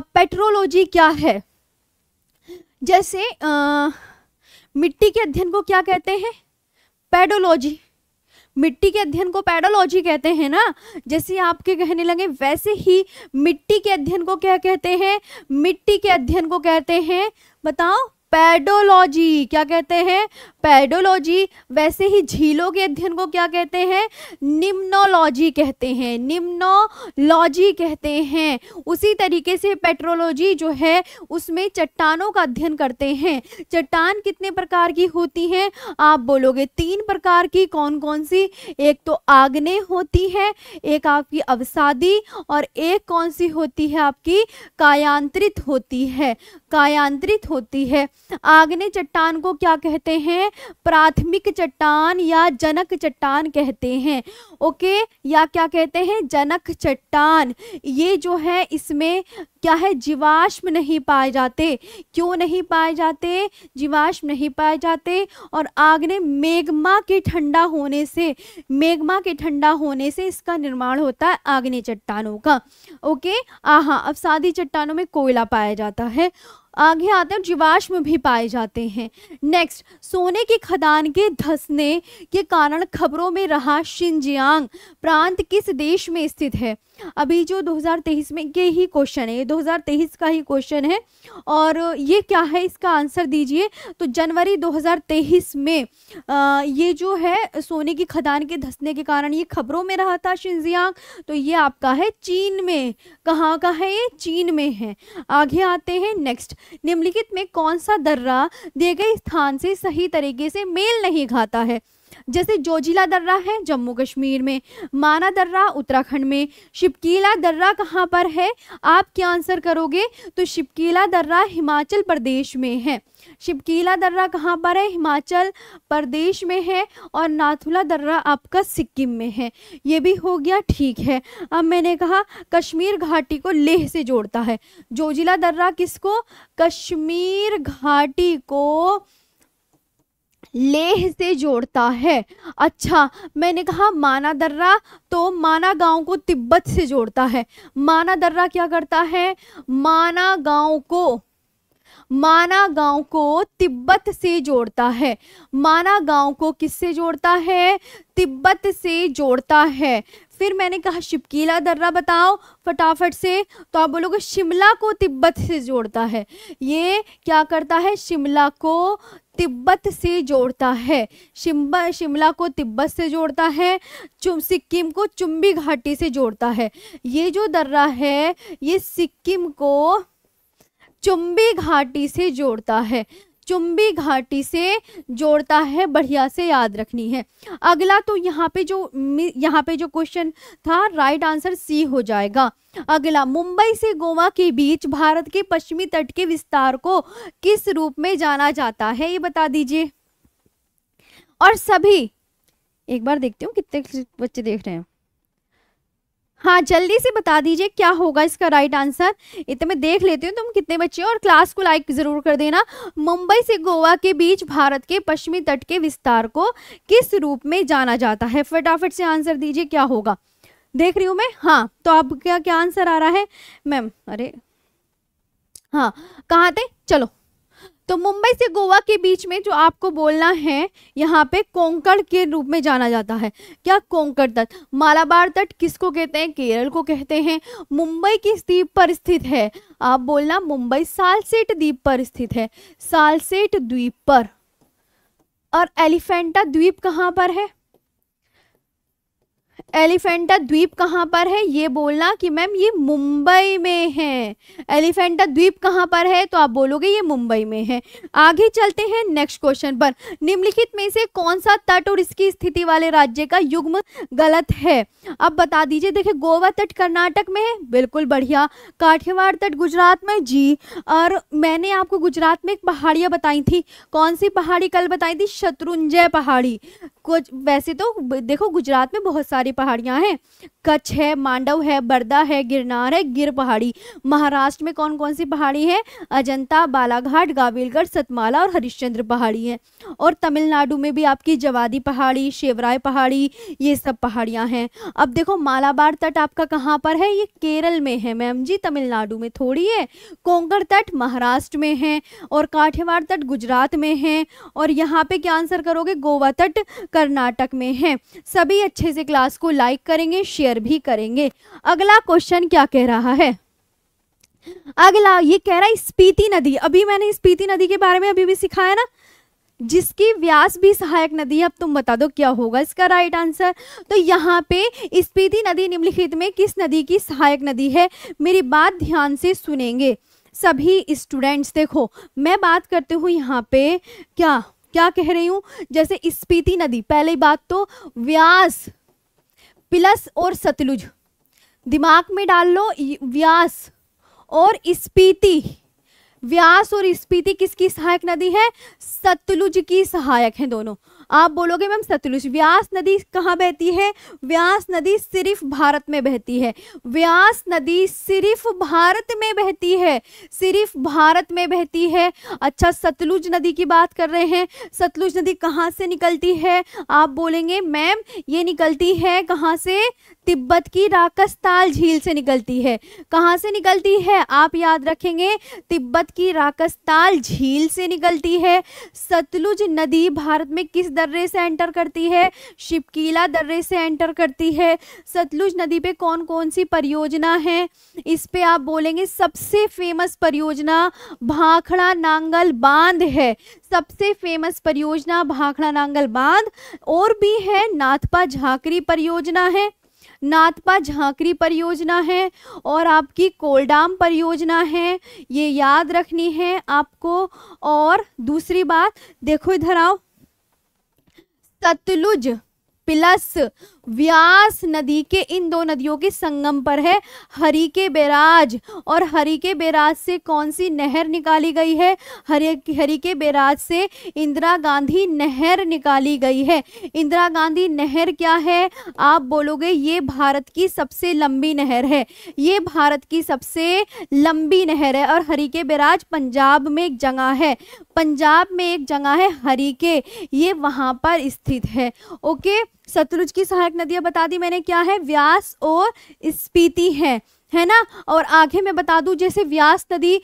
पेट्रोलॉजी क्या है जैसे आ, मिट्टी के अध्ययन को क्या कहते हैं पेडोलॉजी मिट्टी के अध्ययन को पेडोलॉजी कहते हैं ना जैसे आपके कहने लगे वैसे ही मिट्टी के अध्ययन को क्या कहते हैं मिट्टी के अध्ययन को कहते हैं बताओ पैडोलॉजी क्या कहते हैं पेडोलॉजी वैसे ही झीलों के अध्ययन को क्या कहते हैं निम्नोलॉजी कहते हैं निम्नोलॉजी कहते हैं उसी तरीके से पेट्रोलॉजी जो है उसमें चट्टानों का अध्ययन करते हैं चट्टान कितने प्रकार की होती हैं आप बोलोगे तीन प्रकार की कौन कौन सी एक तो आग्ने होती है एक आपकी अवसादी और एक कौन सी होती है आपकी कायांत्रित होती है कायांत्रित होती है आग्ने चट्टान को क्या कहते हैं प्राथमिक चट्टान या जनक चट्टान कहते हैं ओके या क्या कहते हैं जनक चट्टान ये जो है इसमें क्या है जीवाश्म नहीं पाए जाते क्यों नहीं पाए जाते जीवाश्म नहीं पाए जाते और आग्ने मेघमा के ठंडा होने से मेघमा के ठंडा होने से इसका निर्माण होता है आग्ने चट्टानों का ओके आहा अब सादी चट्टानों में कोयला पाया जाता है आगे आते हैं जीवाश्म भी पाए जाते हैं नेक्स्ट सोने की खदान के धसने के कारण खबरों में रहा शिंजियांग प्रांत किस देश में स्थित है अभी जो 2023 में के ही क्वेश्चन है ये 2023 का ही क्वेश्चन है और ये क्या है इसका आंसर दीजिए तो जनवरी 2023 में आ, ये जो है सोने की खदान के धंसने के कारण ये खबरों में रहा था शिंजियांग तो ये आपका है चीन में कहाँ का है ये चीन में है आगे आते हैं नेक्स्ट निम्नलिखित में कौन सा दर्रा दिए गए स्थान से सही तरीके से मेल नहीं खाता है जैसे जोजिला दर्रा है जम्मू कश्मीर में माना दर्रा उत्तराखंड में शिपकीला दर्रा कहाँ पर है आप क्या आंसर करोगे तो शिपकीला दर्रा हिमाचल प्रदेश में है शिपकीला दर्रा कहाँ पर है हिमाचल प्रदेश में है और नाथुला दर्रा आपका सिक्किम में है ये भी हो गया ठीक है अब मैंने कहा कश्मीर घाटी को लेह से जोड़ता है जोजिला दर्रा किसको कश्मीर घाटी को लेह से जोड़ता है अच्छा मैंने कहा माना दर्रा तो माना गांव को तिब्बत से जोड़ता है माना दर्रा क्या करता है माना गांव को माना गांव को तिब्बत से जोड़ता है माना गांव को किससे जोड़ता है तिब्बत से जोड़ता है फिर मैंने कहा शिपकीला दर्रा बताओ फटाफट से तो आप बोलोगे शिमला को तिब्बत से जोड़ता है ये क्या करता है शिमला को तिब्बत से जोड़ता है शिमला शिमला को तिब्बत से जोड़ता है चुम सिक्किम को चुम्बी घाटी से जोड़ता है ये जो दर्रा है ये सिक्किम को चुम्बी घाटी से जोड़ता है चुंबी घाटी से जोड़ता है बढ़िया से याद रखनी है अगला तो यहाँ पे जो यहाँ पे जो क्वेश्चन था राइट आंसर सी हो जाएगा अगला मुंबई से गोवा के बीच भारत के पश्चिमी तट के विस्तार को किस रूप में जाना जाता है ये बता दीजिए और सभी एक बार देखते हूँ कितने बच्चे देख रहे हैं हाँ जल्दी से बता दीजिए क्या होगा इसका राइट आंसर इतने में देख लेती हूँ तुम कितने बच्चे हो और क्लास को लाइक ज़रूर कर देना मुंबई से गोवा के बीच भारत के पश्चिमी तट के विस्तार को किस रूप में जाना जाता है फटाफट से आंसर दीजिए क्या होगा देख रही हूँ मैं हाँ तो आपका क्या आंसर आ रहा है मैम अरे हाँ कहाँ थे चलो तो मुंबई से गोवा के बीच में जो आपको बोलना है यहाँ पे कोंकण के रूप में जाना जाता है क्या कोंकण तट मालाबार तट किसको कहते हैं केरल को कहते हैं मुंबई किस द्वीप पर स्थित है आप बोलना मुंबई सालसेट द्वीप पर स्थित है सालसेट द्वीप पर और एलिफेंटा द्वीप कहाँ पर है एलिफेंटा द्वीप कहाँ पर है ये बोलना कि मैम ये मुंबई में है एलिफेंटा द्वीप कहाँ पर है तो आप बोलोगे ये मुंबई में है आगे चलते हैं नेक्स्ट क्वेश्चन पर निम्नलिखित में से कौन सा तट और इसकी स्थिति वाले राज्य का युग्म गलत है अब बता दीजिए देखिए गोवा तट कर्नाटक में है बिल्कुल बढ़िया काठियावाड़ तट गुजरात में जी और मैंने आपको गुजरात में एक पहाड़ियाँ बताई थी कौन सी पहाड़ी कल बताई थी शत्रुंजय पहाड़ी कुछ वैसे तो देखो गुजरात में बहुत सारी पहाड़ियाँ हैं कच्छ है मांडव है बर्दा है गिरनार है गिर पहाड़ी महाराष्ट्र में कौन कौन सी पहाड़ी है अजंता बालाघाट गाविलगढ़ सतमाला और हरिश्चंद्र पहाड़ी है और तमिलनाडु में भी आपकी जवादी पहाड़ी शेवराय पहाड़ी ये सब पहाड़ियाँ हैं अब देखो मालाबार तट आपका कहाँ पर है ये केरल में है मैम जी तमिलनाडु में थोड़ी है कोंकण तट महाराष्ट्र में है और काठेवाड़ तट गुजरात में है और यहाँ पे क्या आंसर करोगे गोवा तट कर्नाटक में है सभी अच्छे से क्लास को लाइक करेंगे शेयर शेयर भी करेंगे अगला क्वेश्चन क्या कह रहा है अगला ये कह रहा है स्पीति नदी अभी मैंने स्पीति नदी के बारे में अभी भी सिखाया ना जिसकी व्यास भी सहायक नदी है अब तुम बता दो क्या होगा इसका राइट आंसर तो यहाँ पे स्पीति नदी निम्नलिखित में किस नदी की सहायक नदी है मेरी बात ध्यान से सुनेंगे सभी स्टूडेंट्स देखो मैं बात करती हूँ यहाँ पे क्या क्या कह रही हूँ जैसे स्पीति नदी पहले बात तो व्यास प्लस और सतलुज दिमाग में डाल लो व्यास और स्पीति व्यास और स्पीति किसकी सहायक नदी है सतलुज की सहायक है दोनों आप बोलोगे मैम सतलुज व्यास नदी कहाँ बहती है व्यास नदी सिर्फ भारत में बहती है व्यास नदी सिर्फ भारत में बहती है सिर्फ भारत में बहती है अच्छा सतलुज नदी की बात कर रहे हैं सतलुज नदी कहाँ से निकलती है आप बोलेंगे मैम ये निकलती है कहाँ से तिब्बत की राकस्ताल झील से निकलती है कहाँ से निकलती है आप याद रखेंगे तिब्बत की राकस्ताल झील से निकलती है सतलुज नदी भारत में किस दर्रे से एंटर करती है शिपकीला दर्रे से एंटर करती है सतलुज नदी पे कौन कौन सी परियोजना है इस पे आप बोलेंगे सबसे फेमस परियोजना भाखड़ा नांगल बांध है सबसे फेमस परियोजना भाखड़ा नांगल बांध और भी है नाथपा झाकरी परियोजना है नाथपा झांकरी परियोजना है और आपकी कोलडाम परियोजना है ये याद रखनी है आपको और दूसरी बात देखो इधर आओ सतलुज प्लस व्यास नदी के इन दो नदियों के संगम पर है हरी के बैराज और हरी के बैराज से कौन सी नहर निकाली गई है हरी हरी के बैराज से इंदिरा गांधी नहर निकाली गई है इंदिरा गांधी नहर क्या है आप बोलोगे ये भारत की सबसे लंबी नहर है ये भारत की सबसे लंबी नहर है और हरी के बैराज पंजाब में एक जगह है पंजाब में एक जगह है हरी के ये वहाँ पर स्थित है ओके सतलुज की सहायक नदियां बता दी मैंने क्या है व्यास और स्पीति है है ना और आगे मैं बता दूं जैसे व्यास नदी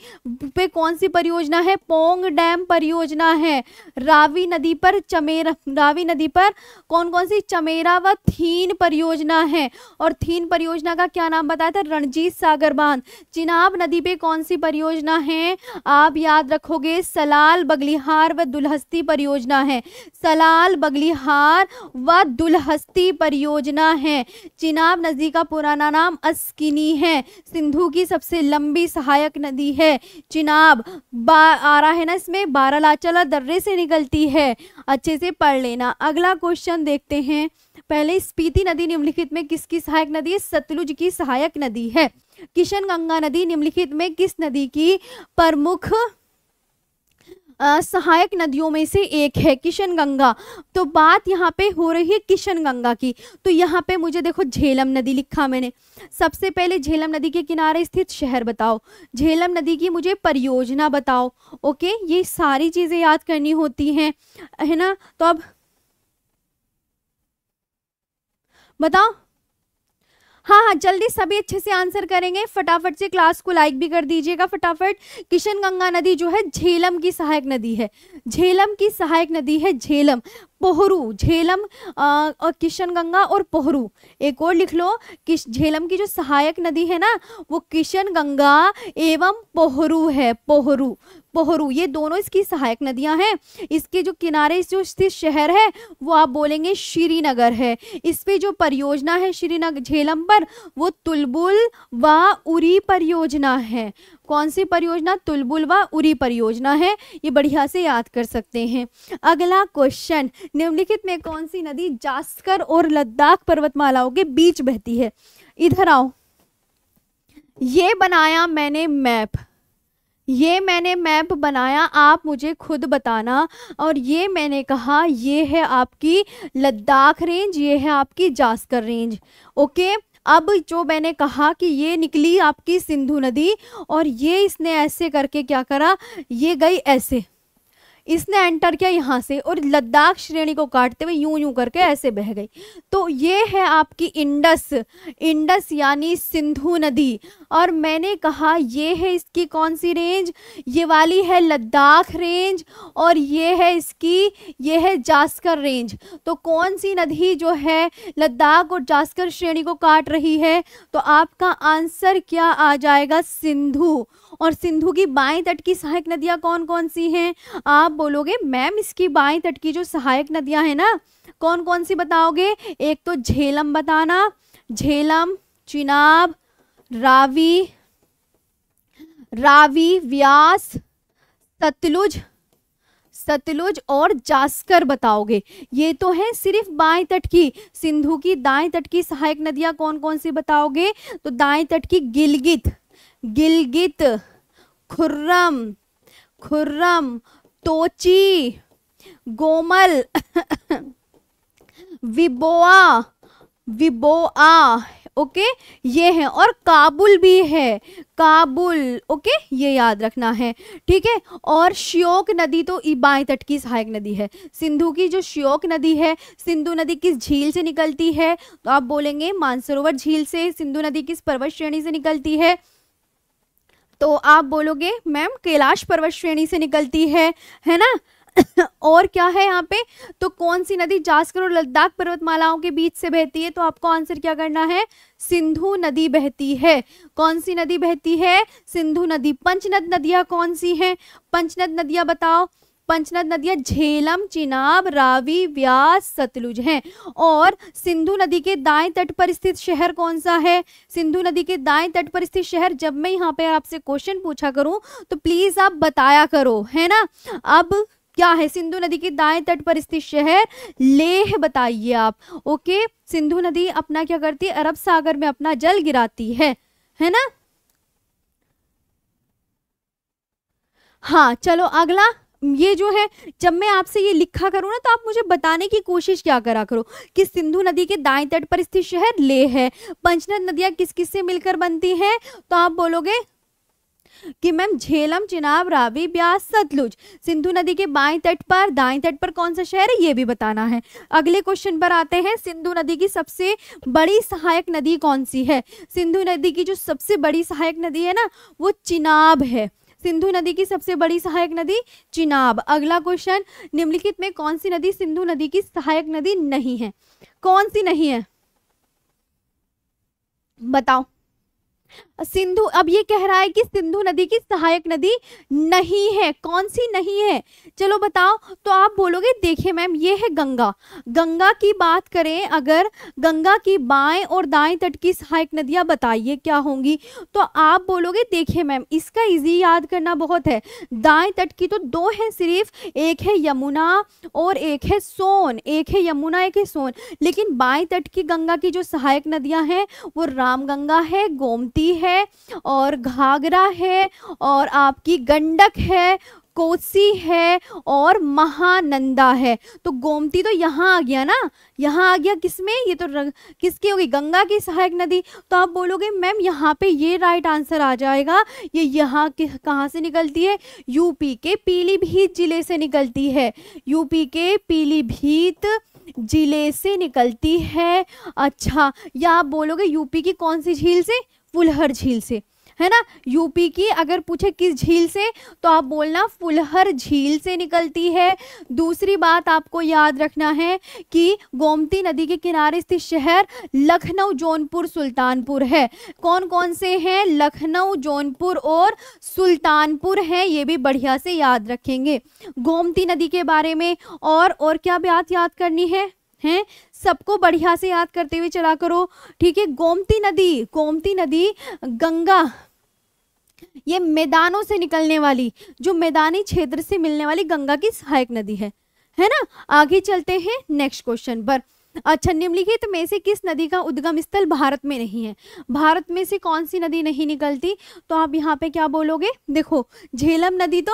पे कौन सी परियोजना है पोंग डैम परियोजना है रावी नदी पर चमेरा रावी नदी पर कौन कौन सी चमेरा व थीन परियोजना है और थीन परियोजना का क्या नाम बताया था रणजीत सागर बांध चिनाब नदी पे कौन सी परियोजना है आप याद रखोगे सलाल बगलिहार व दुलहस्ती परियोजना है सलाल बगलिहार व दुलहस्ती परियोजना है चिनाब नदी का पुराना नाम अस्किनी है है सिंधु की सबसे लंबी सहायक नदी है चिनाब आ रहा है ना इसमें बारालाचला दर्रे से निकलती है अच्छे से पढ़ लेना अगला क्वेश्चन देखते हैं पहले स्पीति नदी निम्नलिखित में किसकी सहायक नदी है सतलुज की सहायक नदी है किशन गंगा नदी निम्नलिखित में किस नदी की प्रमुख सहायक नदियों में से एक है किशन गंगा तो बात यहाँ पे हो रही है किशन गंगा की तो यहाँ पे मुझे देखो झेलम नदी लिखा मैंने सबसे पहले झेलम नदी के किनारे स्थित शहर बताओ झेलम नदी की मुझे परियोजना बताओ ओके ये सारी चीज़ें याद करनी होती हैं है ना तो अब बताओ हाँ हाँ जल्दी सभी अच्छे से आंसर करेंगे फटाफट से क्लास को लाइक भी कर दीजिएगा फटाफट किशन गंगा नदी जो है झेलम की सहायक नदी है झेलम की सहायक नदी है झेलम पोहरू झेलम और किशन गंगा और पोहरू एक और लिख लो कि झेलम की जो सहायक नदी है ना वो किशन गंगा एवं पोहरू है पोहरू पोहरू ये दोनों इसकी सहायक नदियां हैं इसके जो किनारे जो स्थित शहर है वो आप बोलेंगे श्रीनगर है इस पे जो परियोजना है श्रीनगर झेलम पर वो तुलबुल व उरी परियोजना है कौन सी परियोजना तुलबुल व उरी परियोजना है ये बढ़िया से याद कर सकते हैं अगला क्वेश्चन निम्नलिखित में कौन सी नदी जास्कर और लद्दाख पर्वतमालाओं के बीच बहती है इधर आओ ये बनाया मैंने मैप ये मैंने मैप बनाया आप मुझे खुद बताना और ये मैंने कहा ये है आपकी लद्दाख रेंज ये है आपकी जास्कर रेंज ओके अब जो मैंने कहा कि ये निकली आपकी सिंधु नदी और ये इसने ऐसे करके क्या करा ये गई ऐसे इसने एंटर किया यहाँ से और लद्दाख श्रेणी को काटते हुए यूं यूं करके ऐसे बह गई तो ये है आपकी इंडस इंडस यानी सिंधु नदी और मैंने कहा ये है इसकी कौन सी रेंज ये वाली है लद्दाख रेंज और ये है इसकी ये है जास्कर रेंज तो कौन सी नदी जो है लद्दाख और जास्कर श्रेणी को काट रही है तो आपका आंसर क्या आ जाएगा सिंधु और सिंधु की बाएं तट की सहायक नदियां कौन कौन सी हैं आप बोलोगे मैम इसकी बाएं तट की जो सहायक नदियां हैं ना कौन कौन सी बताओगे एक तो झेलम बताना झेलम चिनाब रावी रावी व्यास सतलुज सतलुज और जास्कर बताओगे ये तो है सिर्फ बाएं तट की सिंधु की दाएं तट की सहायक नदियां कौन कौन सी बताओगे तो दाएं तट की गिलगित गिलगित खुर्रम खुर्रम तोची गोमल <laughs> विबोआ विबोआ ओके ये है और काबुल भी है काबुल ओके ये याद रखना है ठीक है और श्योक नदी तो बाएं तट की सहायक नदी है सिंधु की जो श्योक नदी है सिंधु नदी किस झील से निकलती है तो आप बोलेंगे मानसरोवर झील से सिंधु नदी किस पर्वत श्रेणी से निकलती है तो आप बोलोगे मैम कैलाश पर्वत श्रेणी से निकलती है है ना <coughs> और क्या है यहाँ पे तो कौन सी नदी जास्कर और लद्दाख पर्वतमालाओं के बीच से बहती है तो आपको आंसर क्या करना है सिंधु नदी बहती है कौन सी नदी बहती है सिंधु नदी पंचनद नदियाँ कौन सी हैं पंचनद नदियाँ बताओ पंचनद नदियां झेलम चिनाब रावी व्यास सतलुज हैं और सिंधु नदी के दाएं तट पर स्थित शहर कौन सा है सिंधु नदी के दाएं तट पर स्थित शहर जब मैं यहाँ पे आपसे क्वेश्चन पूछा करूँ तो प्लीज़ आप बताया करो है ना अब क्या है सिंधु नदी के दाएं तट पर स्थित शहर लेह बताइए आप ओके सिंधु नदी अपना क्या करती है अरब सागर में अपना जल गिराती है है ना हाँ चलो अगला ये जो है जब मैं आपसे ये लिखा करूँ ना तो आप मुझे बताने की कोशिश क्या करा करो कि सिंधु नदी के दाएं तट पर स्थित शहर ले है पंचनद नदियाँ किस किस से मिलकर बनती हैं तो आप बोलोगे कि मैम झेलम चिनाब रावी ब्यास सतलुज सिंधु नदी के बाएं तट पर दाएं तट पर कौन सा शहर है ये भी बताना है अगले क्वेश्चन पर आते हैं सिंधु नदी की सबसे बड़ी सहायक नदी कौन सी है सिंधु नदी की जो सबसे बड़ी सहायक नदी है ना वो चिनाब है सिंधु नदी की सबसे बड़ी सहायक नदी चिनाब अगला क्वेश्चन निम्नलिखित में कौन सी नदी सिंधु नदी की सहायक नदी नहीं है कौन सी नहीं है बताओ सिंधु अब ये कह रहा है कि सिंधु नदी की सहायक नदी नहीं है कौन सी नहीं है चलो बताओ तो आप बोलोगे देखिए मैम ये है गंगा गंगा की बात करें अगर गंगा की बाएं और दाएं तट की सहायक नदियां बताइए क्या होंगी तो आप बोलोगे देखिए मैम इसका इजी याद करना बहुत है दाएं तट की तो दो है सिर्फ एक है यमुना और एक है सोन एक है यमुना एक है सोन लेकिन बाएं तट की गंगा की जो सहायक नदियां हैं वो राम है गोमती धोती है और घाघरा है और आपकी गंडक है कोसी है और महानंदा है तो गोमती तो यहाँ आ गया ना यहाँ आ गया किसमें ये तो किसकी होगी गंगा की सहायक नदी तो आप बोलोगे मैम यहाँ पे ये राइट आंसर आ जाएगा ये यहाँ कहाँ से निकलती है यूपी के पीलीभीत जिले से निकलती है यूपी के पीलीभीत जिले से निकलती है अच्छा या आप बोलोगे यूपी की कौन सी झील से फुलहर झील से है ना यूपी की अगर पूछे किस झील से तो आप बोलना फुलहर झील से निकलती है दूसरी बात आपको याद रखना है कि गोमती नदी के किनारे स्थित शहर लखनऊ जौनपुर सुल्तानपुर है कौन कौन से हैं लखनऊ जौनपुर और सुल्तानपुर हैं ये भी बढ़िया से याद रखेंगे गोमती नदी के बारे में और और क्या बात याद करनी है हैं सबको बढ़िया से याद करते हुए चला करो ठीक है गोमती नदी गोमती नदी गंगा ये मैदानों से निकलने वाली जो मैदानी क्षेत्र से मिलने वाली गंगा की सहायक नदी है है ना आगे चलते हैं नेक्स्ट क्वेश्चन पर अच्छा निम्नलिखित में से किस नदी का उद्गम स्थल भारत में नहीं है भारत में से कौन सी नदी नहीं निकलती तो आप यहाँ पे क्या बोलोगे देखो झेलम नदी तो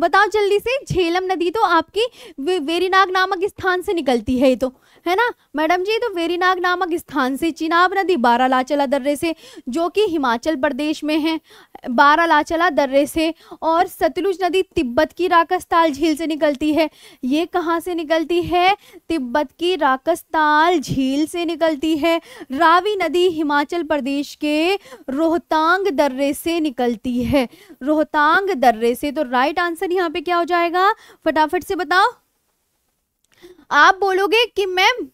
बताओ जल्दी से झेलम नदी तो आपकी वेरीनाग नामक स्थान से निकलती है तो है ना मैडम जी तो वेरीनाग नामक स्थान से चिनाब नदी बारा लाचला दर्रे से जो कि हिमाचल प्रदेश में है लाचला दर्रे से और सतलुज नदी तिब्बत की राकस्ताल झील से निकलती है ये कहाँ से निकलती है तिब्बत की राकस्ताल झील से निकलती है रावी नदी हिमाचल प्रदेश के रोहतांग दर्रे से निकलती है रोहतांग दर्रे से तो राइट आंसर आंसर यहाँ पे क्या हो जाएगा फटाफट से बताओ आप बोलोगे कि मैम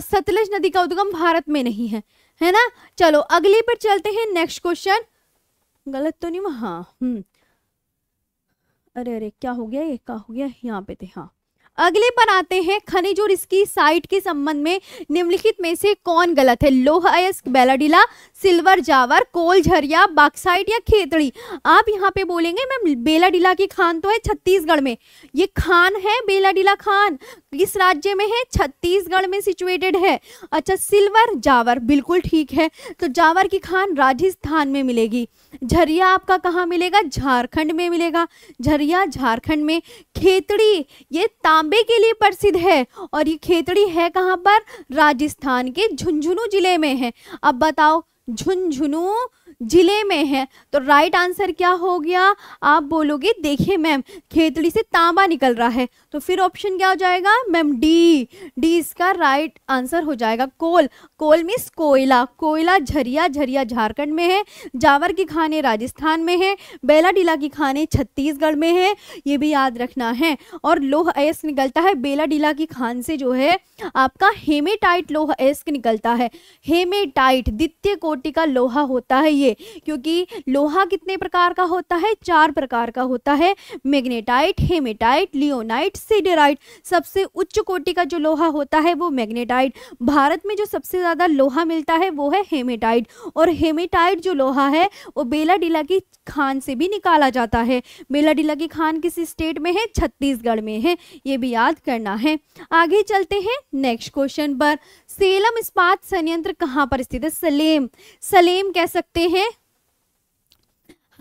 सतलज नदी का उद्गम भारत में नहीं है है ना चलो अगली पर चलते हैं नेक्स्ट क्वेश्चन गलत तो नहीं हाँ हम्म। अरे अरे क्या हो गया ये क्या हो गया यहाँ पे थे हाँ अगले पर आते हैं खनिज और इसकी साइट के संबंध में निम्नलिखित में से कौन गलत है लोहा अयस्क Bailadila silver Zawar coal Jharia bauxite या खेतड़ी आप यहाँ पे बोलेंगे मैम बेलाडीला की खान तो है छत्तीसगढ़ में ये खान है बेलाडीला खान किस राज्य में है छत्तीसगढ़ में सिचुएटेड है अच्छा सिल्वर जावर बिल्कुल ठीक है तो जावर की खान राजस्थान में मिलेगी झरिया आपका कहाँ मिलेगा झारखंड में मिलेगा झरिया झारखंड में खेतड़ी ये तांबे के लिए प्रसिद्ध है और ये खेतड़ी है कहाँ पर राजस्थान के झुंझुनू जिले में है अब बताओ झुंझुनू जिले में है तो राइट आंसर क्या हो गया आप बोलोगे देखिए मैम खेतड़ी से तांबा निकल रहा है तो फिर ऑप्शन क्या हो जाएगा मैम डी डी इसका राइट आंसर हो जाएगा कोल कोल मीन्स कोयला कोयला झरिया झरिया झारखंड में है जावर की खाने राजस्थान में है बेला डीला की खाने छत्तीसगढ़ में है ये भी याद रखना है और लोह एस निकलता है बेला डीला की खान से जो है आपका हेमेटाइट लोह एस निकलता है हेमेटाइट द्वितीय कोटि का लोहा होता है ये क्योंकि लोहा कितने प्रकार का होता है चार प्रकार का होता है मैग्नेटाइट हेमेटाइट लियोनाइट सिडेराइट सबसे उच्च कोटि का जो लोहा होता है वो मैग्नेटाइट भारत में जो सबसे ज़्यादा लोहा मिलता है वो है हेमेटाइट और हेमेटाइट जो लोहा है वो बेलाडीला की खान से भी निकाला जाता है बेलाडीला की खान किस स्टेट में है छत्तीसगढ़ में है ये भी याद करना है आगे चलते हैं नेक्स्ट क्वेश्चन पर सेलम इस्पात संयंत्र कहाँ पर स्थित है सलेम सलेम कह सकते हैं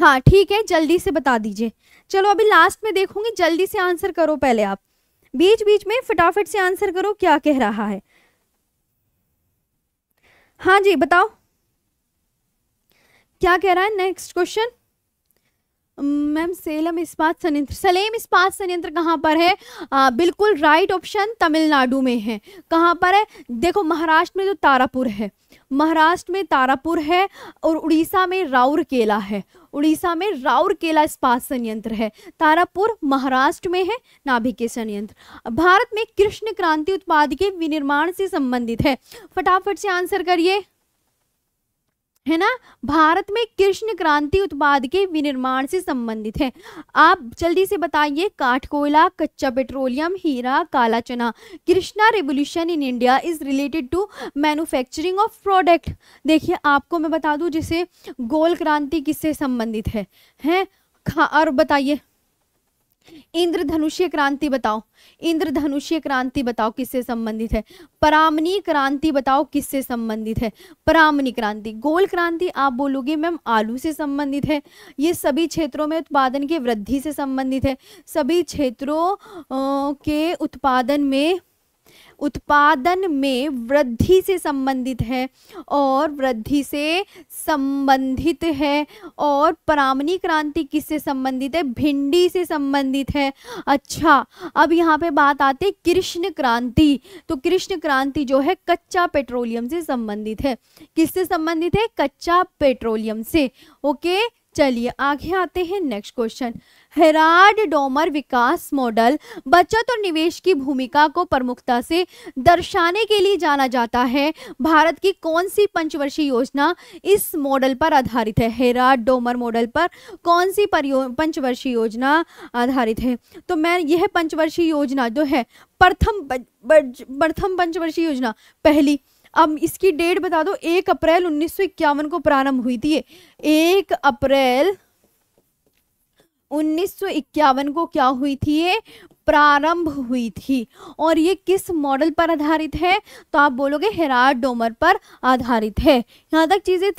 हाँ ठीक है जल्दी से बता दीजिए चलो अभी लास्ट में देखूंगी जल्दी से आंसर करो पहले आप बीच बीच में फटाफट से आंसर करो क्या कह रहा है हाँ जी बताओ क्या कह रहा है नेक्स्ट क्वेश्चन मैम सेलम इस्पात संयंत्र सलेम इस्पात संयंत्र कहाँ पर है आ, बिल्कुल राइट ऑप्शन तमिलनाडु में है कहाँ पर है देखो महाराष्ट्र में जो तो तारापुर है महाराष्ट्र में तारापुर है और उड़ीसा में राउरकेला है उड़ीसा में राउरकेला इस्पात संयंत्र है तारापुर महाराष्ट्र में है नाभिकीय संयंत्र भारत में कृष्ण क्रांति उत्पाद के विनिर्माण से संबंधित है फटाफट से आंसर करिए है ना भारत में कृष्ण क्रांति उत्पाद के विनिर्माण से संबंधित है आप जल्दी से बताइए काठ कोयला कच्चा पेट्रोलियम हीरा काला चना Krishna revolution in India is related to manufacturing of product देखिए आपको मैं बता दूं जिसे गोल क्रांति किससे संबंधित है हैं और बताइए इंद्रधनुष्य क्रांति बताओ इंद्रधनुष्य क्रांति बताओ किससे संबंधित है परामनी क्रांति बताओ किससे संबंधित है परामनी क्रांति गोल क्रांति आप बोलोगे मैम आलू से संबंधित है ये सभी क्षेत्रों में उत्पादन की वृद्धि से संबंधित है सभी क्षेत्रों के उत्पादन में उत्पादन में वृद्धि से संबंधित है और वृद्धि से संबंधित है और परामनी क्रांति किससे संबंधित है भिंडी से संबंधित है अच्छा अब यहाँ पे बात आती है कृष्ण क्रांति तो कृष्ण क्रांति जो है कच्चा पेट्रोलियम से संबंधित है किससे संबंधित है कच्चा पेट्रोलियम से ओके चलिए आगे आते हैं नेक्स्ट क्वेश्चन हेराड डोमर विकास मॉडल बचत और निवेश की भूमिका को प्रमुखता से दर्शाने के लिए जाना जाता है भारत की कौन सी पंचवर्षीय योजना इस मॉडल पर आधारित है हेराड डोमर मॉडल पर कौन सी पंचवर्षीय योजना आधारित है तो मैं यह पंचवर्षीय योजना जो है प्रथम प्रथम पंचवर्षीय योजना पहली अब इसकी डेट बता दो एक अप्रैल उन्नीस को प्रारंभ हुई थी एक अप्रैल इक्यावन को क्या हुई थी ये प्रारंभ हुई थी और ये किस मॉडल पर आधारित है तो आप बोलोगे हेराड डोमर पर आधारित है यहाँ तक चीज़ें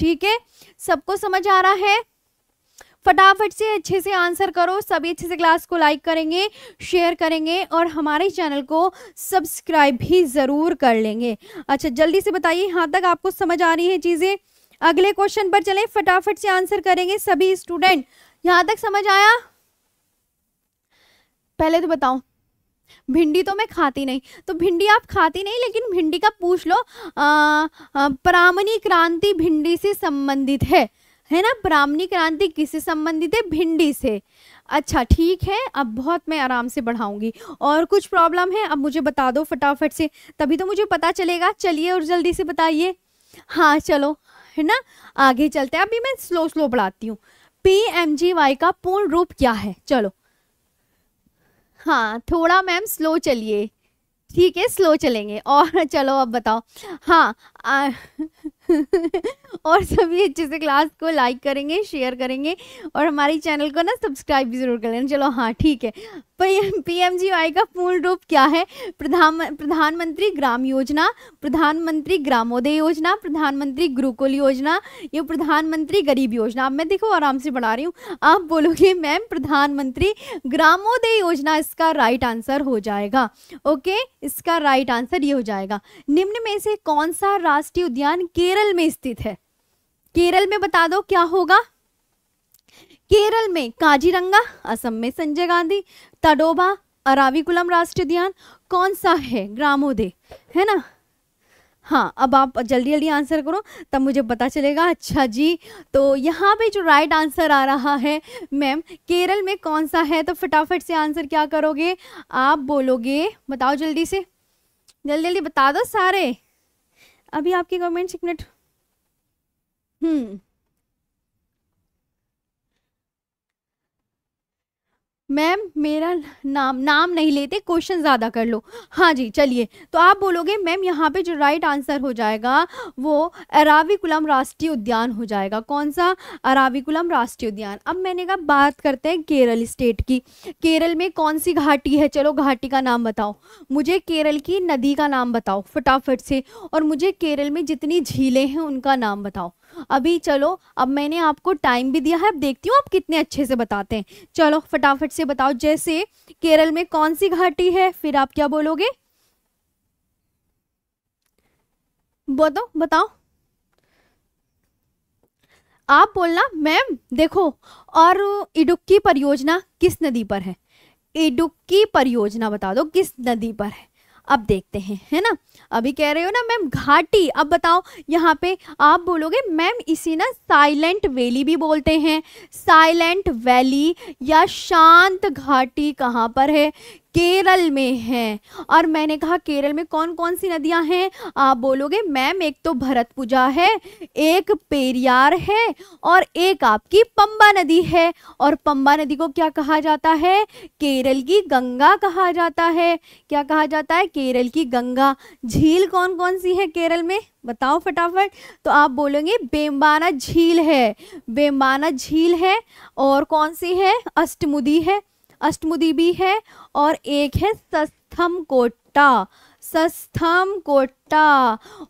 ठीक है सबको समझ आ रहा है फटाफट से अच्छे से आंसर करो सभी अच्छे से क्लास को लाइक करेंगे शेयर करेंगे और हमारे चैनल को सब्सक्राइब भी ज़रूर कर लेंगे अच्छा जल्दी से बताइए यहाँ तक आपको समझ आ रही है चीज़ें अगले क्वेश्चन पर चले फटाफट से आंसर करेंगे सभी स्टूडेंट यहाँ तक समझ आया पहले तो बताओ भिंडी तो मैं खाती नहीं तो भिंडी आप खाती नहीं लेकिन भिंडी का पूछ लो अः आ, क्रांति भिंडी से संबंधित है है ना ब्राह्मणी क्रांति किससे संबंधित है भिंडी से अच्छा ठीक है अब बहुत मैं आराम से बढ़ाऊंगी और कुछ प्रॉब्लम है अब मुझे बता दो फटाफट से तभी तो मुझे पता चलेगा चलिए और जल्दी से बताइए हाँ चलो है ना आगे चलते हैं अभी मैं स्लो स्लो बढ़ाती हूँ पी एम जी वाई का पूर्ण रूप क्या है चलो हाँ थोड़ा मैम स्लो चलिए ठीक है स्लो चलेंगे और <laughs> चलो अब बताओ हाँ आ, और सभी अच्छे से क्लास को लाइक करेंगे शेयर करेंगे और हमारे चैनल को ना सब्सक्राइब भी ज़रूर कर लेना चलो हाँ ठीक है पीएमजीवाई का पूर्ण रूप क्या है प्रधान प्रधानमंत्री ग्राम योजना प्रधानमंत्री ग्रामोदय योजना प्रधानमंत्री गुरुकुल योजना ये प्रधानमंत्री गरीब योजना अब मैं देखो आराम से बढ़ा रही हूँ आप बोलोगे मैम प्रधानमंत्री ग्रामोदय योजना इसका राइट आंसर हो जाएगा ओके इसका राइट आंसर ये हो जाएगा निम्न में से कौन सा राष्ट्रीय उद्यान केरल में स्थित है केरल में बता दो क्या होगा केरल में काजीरंगा असम में संजय गांधी तडोबा अराविकुलम राष्ट्रीय उद्यान कौन सा है ग्रामोदय है ना हाँ अब आप जल्दी जल्दी आंसर करो तब मुझे पता चलेगा अच्छा जी तो यहाँ पे जो राइट आंसर आ रहा है मैम केरल में कौन सा है तो फटाफट से आंसर क्या करोगे आप बोलोगे बताओ जल्दी से जल्दी जल्दी बता दो सारे अभी आपकी कमेंट्स एक मिनट हम्म मैम मेरा नाम नाम नहीं लेते क्वेश्चन ज़्यादा कर लो हाँ जी चलिए तो आप बोलोगे मैम यहाँ पे जो राइट आंसर हो जाएगा वो अराविकुलम राष्ट्रीय उद्यान हो जाएगा कौन सा अराविकुलम राष्ट्रीय उद्यान अब मैंने कहा बात करते हैं केरल स्टेट की केरल में कौन सी घाटी है चलो घाटी का नाम बताओ मुझे केरल की नदी का नाम बताओ फटाफट से और मुझे केरल में जितनी झीलें हैं उनका नाम बताओ अभी चलो अब मैंने आपको टाइम भी दिया है अब देखती हूँ आप कितने अच्छे से बताते हैं चलो फटाफट से बताओ जैसे केरल में कौन सी घाटी है फिर आप क्या बोलोगे बोलो बताओ आप बोलना मैम देखो और इडुक्की परियोजना किस नदी पर है इडुक्की परियोजना बता दो किस नदी पर है अब देखते हैं है ना अभी कह रहे हो ना मैम घाटी अब बताओ यहाँ पे आप बोलोगे मैम इसी ना साइलेंट वैली भी बोलते हैं साइलेंट वैली या शांत घाटी कहाँ पर है केरल में है और मैंने कहा केरल में कौन कौन सी नदियां हैं आप बोलोगे मैम एक तो भरत पूजा है एक पेरियार है और एक आपकी पंबा नदी है और पंबा नदी को क्या कहा जाता है केरल की गंगा कहा जाता है क्या कहा जाता है केरल की गंगा झील कौन कौन सी है केरल में बताओ फटाफट तो आप बोलेंगे बेम्बाना झील है बेम्बाना झील है और कौन सी है अष्टमुदी है भी है और एक है सस्थम कोटा सस्थम कोटा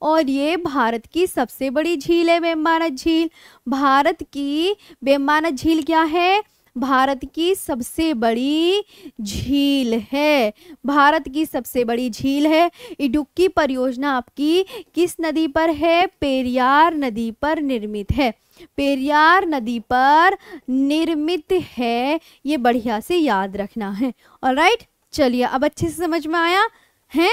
और ये भारत की सबसे बड़ी झील है बेम्बाना झील भारत की बेम्बाना झील क्या है भारत की सबसे बड़ी झील है भारत की सबसे बड़ी झील है इडुक्की परियोजना आपकी किस नदी पर है पेरियार नदी पर निर्मित है पेरियार नदी पर निर्मित है ये बढ़िया से याद रखना है और राइट चलिए अब अच्छे से समझ में आया है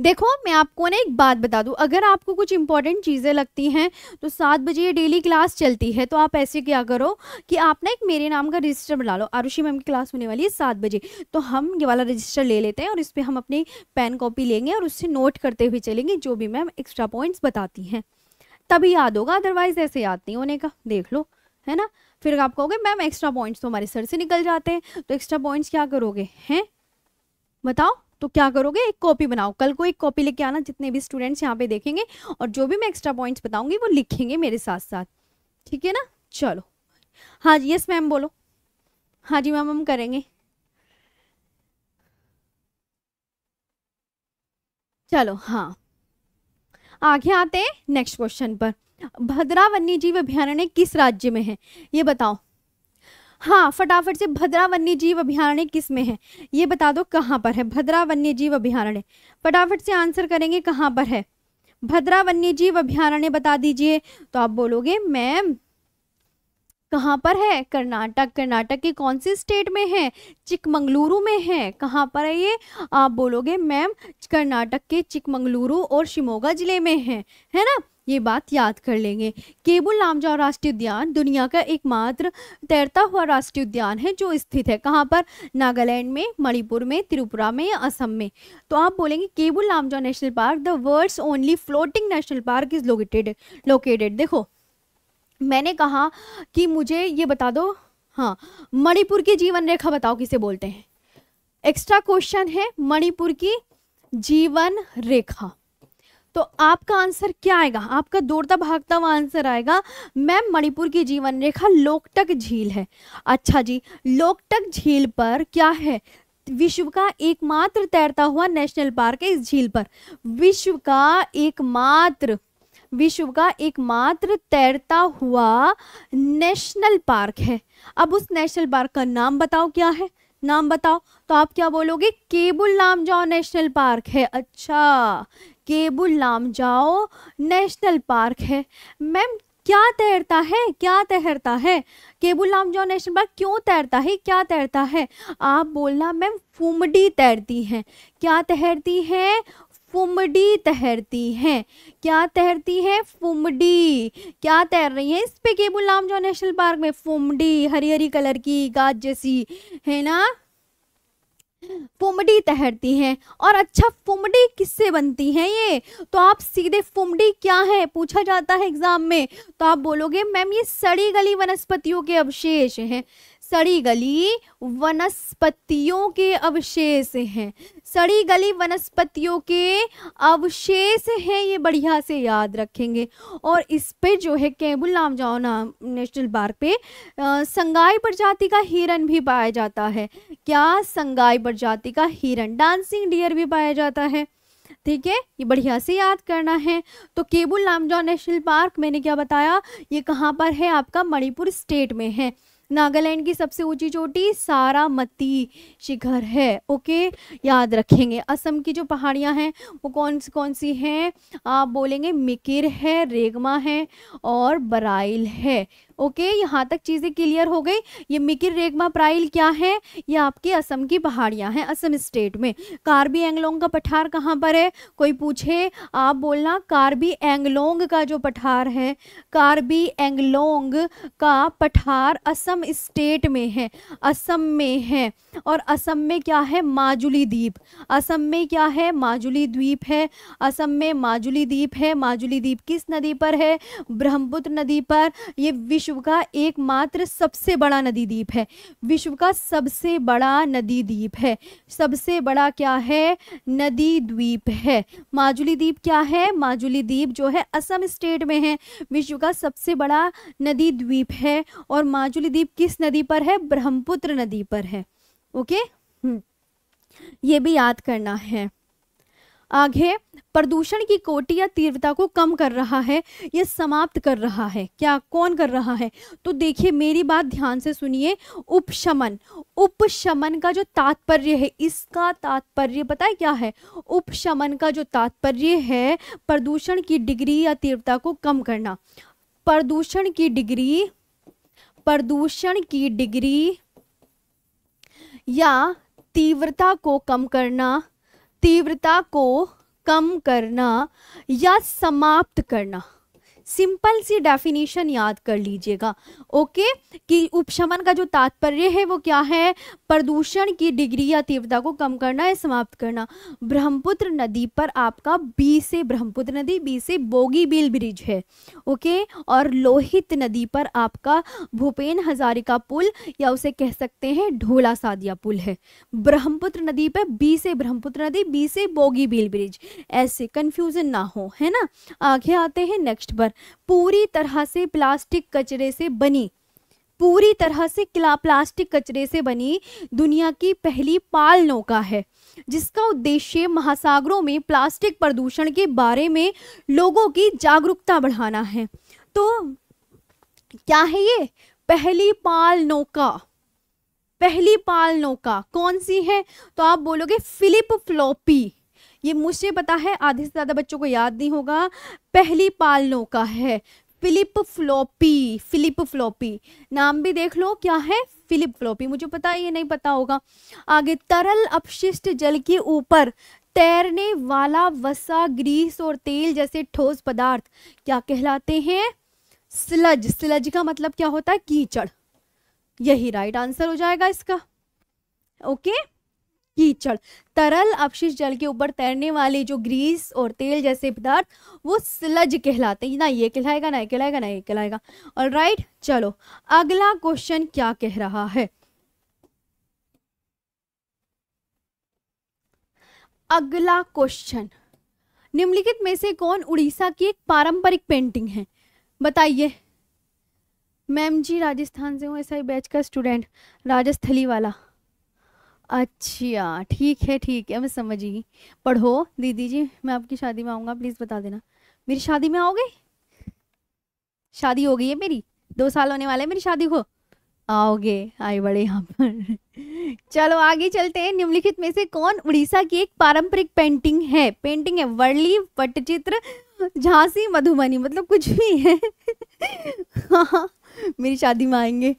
देखो मैं आपको ना एक बात बता दूं अगर आपको कुछ इंपॉर्टेंट चीज़ें लगती हैं तो सात बजे ये डेली क्लास चलती है तो आप ऐसे क्या करो कि आप ना एक मेरे नाम का रजिस्टर बना लो आरुषि मैम की क्लास होने वाली है सात बजे तो हम ये वाला रजिस्टर ले लेते हैं और इस पर हम अपनी पेन कॉपी लेंगे और उससे नोट करते हुए चलेंगे जो भी मैम एक्स्ट्रा पॉइंट्स बताती हैं तभी याद होगा अदरवाइज ऐसे याद नहीं होने का देख लो है ना फिर आप कहोगे मैम एक्स्ट्रा पॉइंट्स तो हमारे सर से निकल जाते हैं तो एक्स्ट्रा पॉइंट्स क्या करोगे हैं बताओ तो क्या करोगे एक कॉपी बनाओ कल को एक कॉपी लेके आना जितने भी स्टूडेंट्स यहाँ पे देखेंगे और जो भी मैं एक्स्ट्रा पॉइंट्स बताऊंगी वो लिखेंगे मेरे साथ साथ ठीक है ना चलो हाँ जी यस मैम बोलो हाँ जी मैम हम करेंगे चलो हाँ आगे आते हैं नेक्स्ट क्वेश्चन पर भद्रा वन्य जीव अभ्यारण्य किस राज्य में है ये बताओ हाँ फटाफट से भद्रा वन्य जीव अभ्यारण्य किस में है ये बता दो कहाँ पर है भद्रा वन्य जीव अभ्यारण्य फटाफट से आंसर करेंगे कहाँ पर है भद्रा वन्य जीव अभ्यारण्य बता दीजिए तो आप बोलोगे मैम कहाँ पर है कर्नाटक कर्नाटक के कौन से स्टेट में है चिकमंगलुरु में है कहाँ पर है ये आप बोलोगे मैम कर्नाटक के चिकमंगलुरु और शिमोगा जिले में है है ना ये बात याद कर लेंगे केबुल लामजाओ राष्ट्रीय उद्यान दुनिया का एकमात्र तैरता हुआ राष्ट्रीय उद्यान है जो स्थित है कहाँ पर नागालैंड में मणिपुर में त्रिपुरा में या असम में तो आप बोलेंगे Keibul Lamjao national park the world's only floating national park is located located देखो मैंने कहा कि मुझे ये बता दो हाँ मणिपुर की जीवन रेखा बताओ किसे बोलते हैं एक्स्ट्रा क्वेश्चन है मणिपुर की जीवन रेखा तो आपका आंसर क्या आएगा आपका दौड़ता भागता हुआ आंसर आएगा मैम मणिपुर की जीवन रेखा लोकटक झील है अच्छा जी लोकटक झील पर क्या है विश्व का एकमात्र तैरता हुआ नेशनल पार्क है इस झील पर विश्व का एकमात्र विश्व का एकमात्र तैरता हुआ नेशनल पार्क है अब उस नेशनल पार्क का नाम बताओ क्या है नाम बताओ तो आप क्या बोलोगे केबुल नाम जाओ नेशनल पार्क है अच्छा केबुल लाम जाओ नेशनल पार्क है मैम क्या तैरता है क्या तैरता है केबुल नाम जाओ नेशनल पार्क क्यों तैरता है क्या तैरता है आप बोलना मैम फुमडी तैरती हैं क्या तैरती है फुमडी तैरती हैं क्या तैरती है फुमडी क्या तैर रही है इस पे केबुल नाम जाओ नेशनल पार्क में फुमडी हरी हरी कलर की गाज जैसी है ना फुमडी तैरती हैं और अच्छा फुमडी किससे बनती हैं ये तो आप सीधे फुमडी क्या है पूछा जाता है एग्जाम में तो आप बोलोगे मैम ये सड़ी गली वनस्पतियों के अवशेष हैं सड़ी गली वनस्पतियों के अवशेष हैं सड़ी गली वनस्पतियों के अवशेष हैं ये बढ़िया से याद रखेंगे और इस पे जो है केबुल नाम जाओ नाम नेशनल पार्क पे संगाई प्रजाति का हिरण भी पाया जाता है क्या संगाई प्रजाति का हिरन डांसिंग डियर भी पाया जाता है ठीक है ये बढ़िया से याद करना है तो केबुल नामजा नेशनल पार्क मैंने क्या बताया ये कहाँ पर है आपका मणिपुर स्टेट में है नागालैंड की सबसे ऊंची चोटी सारा मती शिखर है ओके याद रखेंगे असम की जो पहाड़ियां हैं वो कौन सी कौन सी हैं आप बोलेंगे मिकिर है रेगमा है और बराइल है ओके यहाँ तक चीज़ें क्लियर हो गई ये मिकिर रेगमा प्राइल क्या है ये आपकी असम की पहाड़ियाँ हैं असम स्टेट में कार्बी एंगलोंग का पठार कहाँ पर है कोई पूछे आप बोलना कार्बी एंगलोंग का जो पठार है कार्बी एंगलोंग का पठार असम स्टेट में है असम में है और असम में क्या है माजुली द्वीप असम में क्या है माजुली द्वीप है असम में माजुली द्वीप है माजुली द्वीप किस नदी पर है ब्रह्मपुत्र नदी पर ये विश्व विश्व का एकमात्र सबसे बड़ा नदी द्वीप है विश्व का सबसे बड़ा नदी द्वीप है सबसे बड़ा क्या है नदी द्वीप है माजुली द्वीप क्या है माजुली द्वीप जो है असम स्टेट में है विश्व का सबसे बड़ा नदी द्वीप है और माजुली द्वीप किस नदी पर है ब्रह्मपुत्र नदी पर है ओके हम्म। ये भी याद करना है आगे प्रदूषण की कोटि या तीव्रता को कम कर रहा है ये समाप्त कर रहा है क्या कौन कर रहा है तो देखिए मेरी बात ध्यान से सुनिए उपशमन उपशमन का जो तात्पर्य है इसका तात्पर्य पता है क्या है उपशमन का जो तात्पर्य है प्रदूषण की डिग्री या तीव्रता को कम करना प्रदूषण की डिग्री प्रदूषण की डिग्री या तीव्रता को कम करना तीव्रता को कम करना या समाप्त करना सिंपल सी डेफिनेशन याद कर लीजिएगा ओके कि उपशमन का जो तात्पर्य है वो क्या है प्रदूषण की डिग्री या तीव्रता को कम करना या समाप्त करना ब्रह्मपुत्र नदी पर आपका बी से ब्रह्मपुत्र नदी बी से बिल ब्रिज है ओके और लोहित नदी पर आपका भूपेन हजारिका पुल या उसे कह सकते हैं ढोला सादिया पुल है ब्रह्मपुत्र नदी पर बी से ब्रह्मपुत्र नदी बी से बिल ब्रिज ऐसे कंफ्यूजन ना हो है ना आगे आते हैं नेक्स्ट पर पूरी तरह से प्लास्टिक कचरे से बनी पूरी तरह से प्लास्टिक कचरे से बनी दुनिया की पहली पाल नौका है जिसका उद्देश्य महासागरों में प्लास्टिक प्रदूषण के बारे में लोगों की जागरूकता बढ़ाना है तो क्या है ये पहली पाल नौका पहली पाल नौका कौन सी है तो आप बोलोगे फिलिप फ्लॉपी ये मुझे पता है आधे से ज़्यादा बच्चों को याद नहीं होगा पहली पाल नौका है फिलिप फ्लोपी फिलिप फ्लोपी नाम भी देख लो क्या है फिलिप फ्लोपी मुझे पता है ये नहीं पता होगा आगे तरल अपशिष्ट जल के ऊपर तैरने वाला वसा ग्रीस और तेल जैसे ठोस पदार्थ क्या कहलाते हैं स्लज स्लज का मतलब क्या होता है कीचड़ यही राइट आंसर हो जाएगा इसका ओके okay? कीचड़ तरल अपशिष्ट जल के ऊपर तैरने वाले जो ग्रीस और तेल जैसे पदार्थ वो स्लज कहलाते हैं ना ये कहलाएगा ना ये कहलाएगा ना ये कहलाएगा और राइट चलो अगला क्वेश्चन क्या कह रहा है अगला क्वेश्चन निम्नलिखित में से कौन उड़ीसा की एक पारंपरिक पेंटिंग है बताइए मैम जी राजस्थान से हूँ ऐसा ही बैच का स्टूडेंट राजस्थली वाला अच्छा ठीक है ठीक है मैं समझ गई पढ़ो दीदी जी मैं आपकी शादी में आऊँगा प्लीज़ बता देना मेरी शादी में आओगे शादी हो गई है मेरी दो साल होने वाले मेरी शादी को आओगे आए बड़े यहाँ पर चलो आगे चलते हैं निम्नलिखित में से कौन उड़ीसा की एक पारंपरिक पेंटिंग है पेंटिंग है वर्ली पटचित्र झांसी मधुबनी मतलब कुछ भी है <laughs> हाँ, हाँ मेरी शादी में आएंगे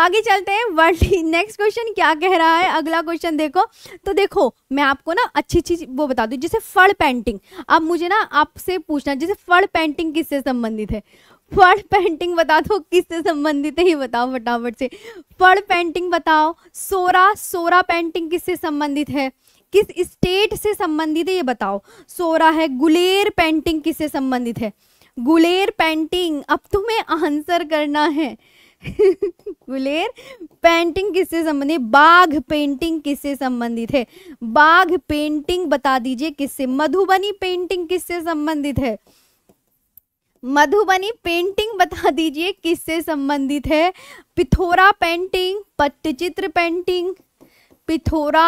आगे चलते हैं वर्ल्ड नेक्स्ट क्वेश्चन क्या कह रहा है अगला क्वेश्चन देखो तो देखो मैं आपको ना अच्छी अच्छी वो बता दूँ जैसे फड़ पेंटिंग अब मुझे ना आपसे पूछना जैसे फड़ पेंटिंग किससे संबंधित है फर्ड पेंटिंग बता दो किससे संबंधित है ये बताओ फटाफट से फड़ पेंटिंग बताओ सोरा सोरा पेंटिंग किससे संबंधित है किस स्टेट से संबंधित है ये बताओ सोरा है गुलेर पेंटिंग किससे संबंधित है गुलेर पेंटिंग अब तुम्हें आंसर करना है <laughs> गुलेर पेंटिंग किससे संबंधित बाघ पेंटिंग किससे संबंधित है बाघ पेंटिंग बता दीजिए किससे मधुबनी पेंटिंग किससे संबंधित है मधुबनी पेंटिंग बता दीजिए किससे संबंधित है Pithora painting Pattachitra painting Pithora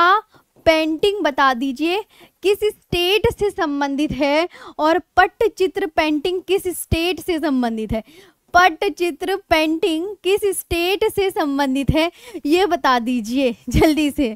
painting बता दीजिए किस स्टेट से संबंधित है और पट्टचित्र पेंटिंग किस स्टेट से संबंधित है पट चित्र पेंटिंग किस स्टेट से संबंधित है ये बता दीजिए जल्दी से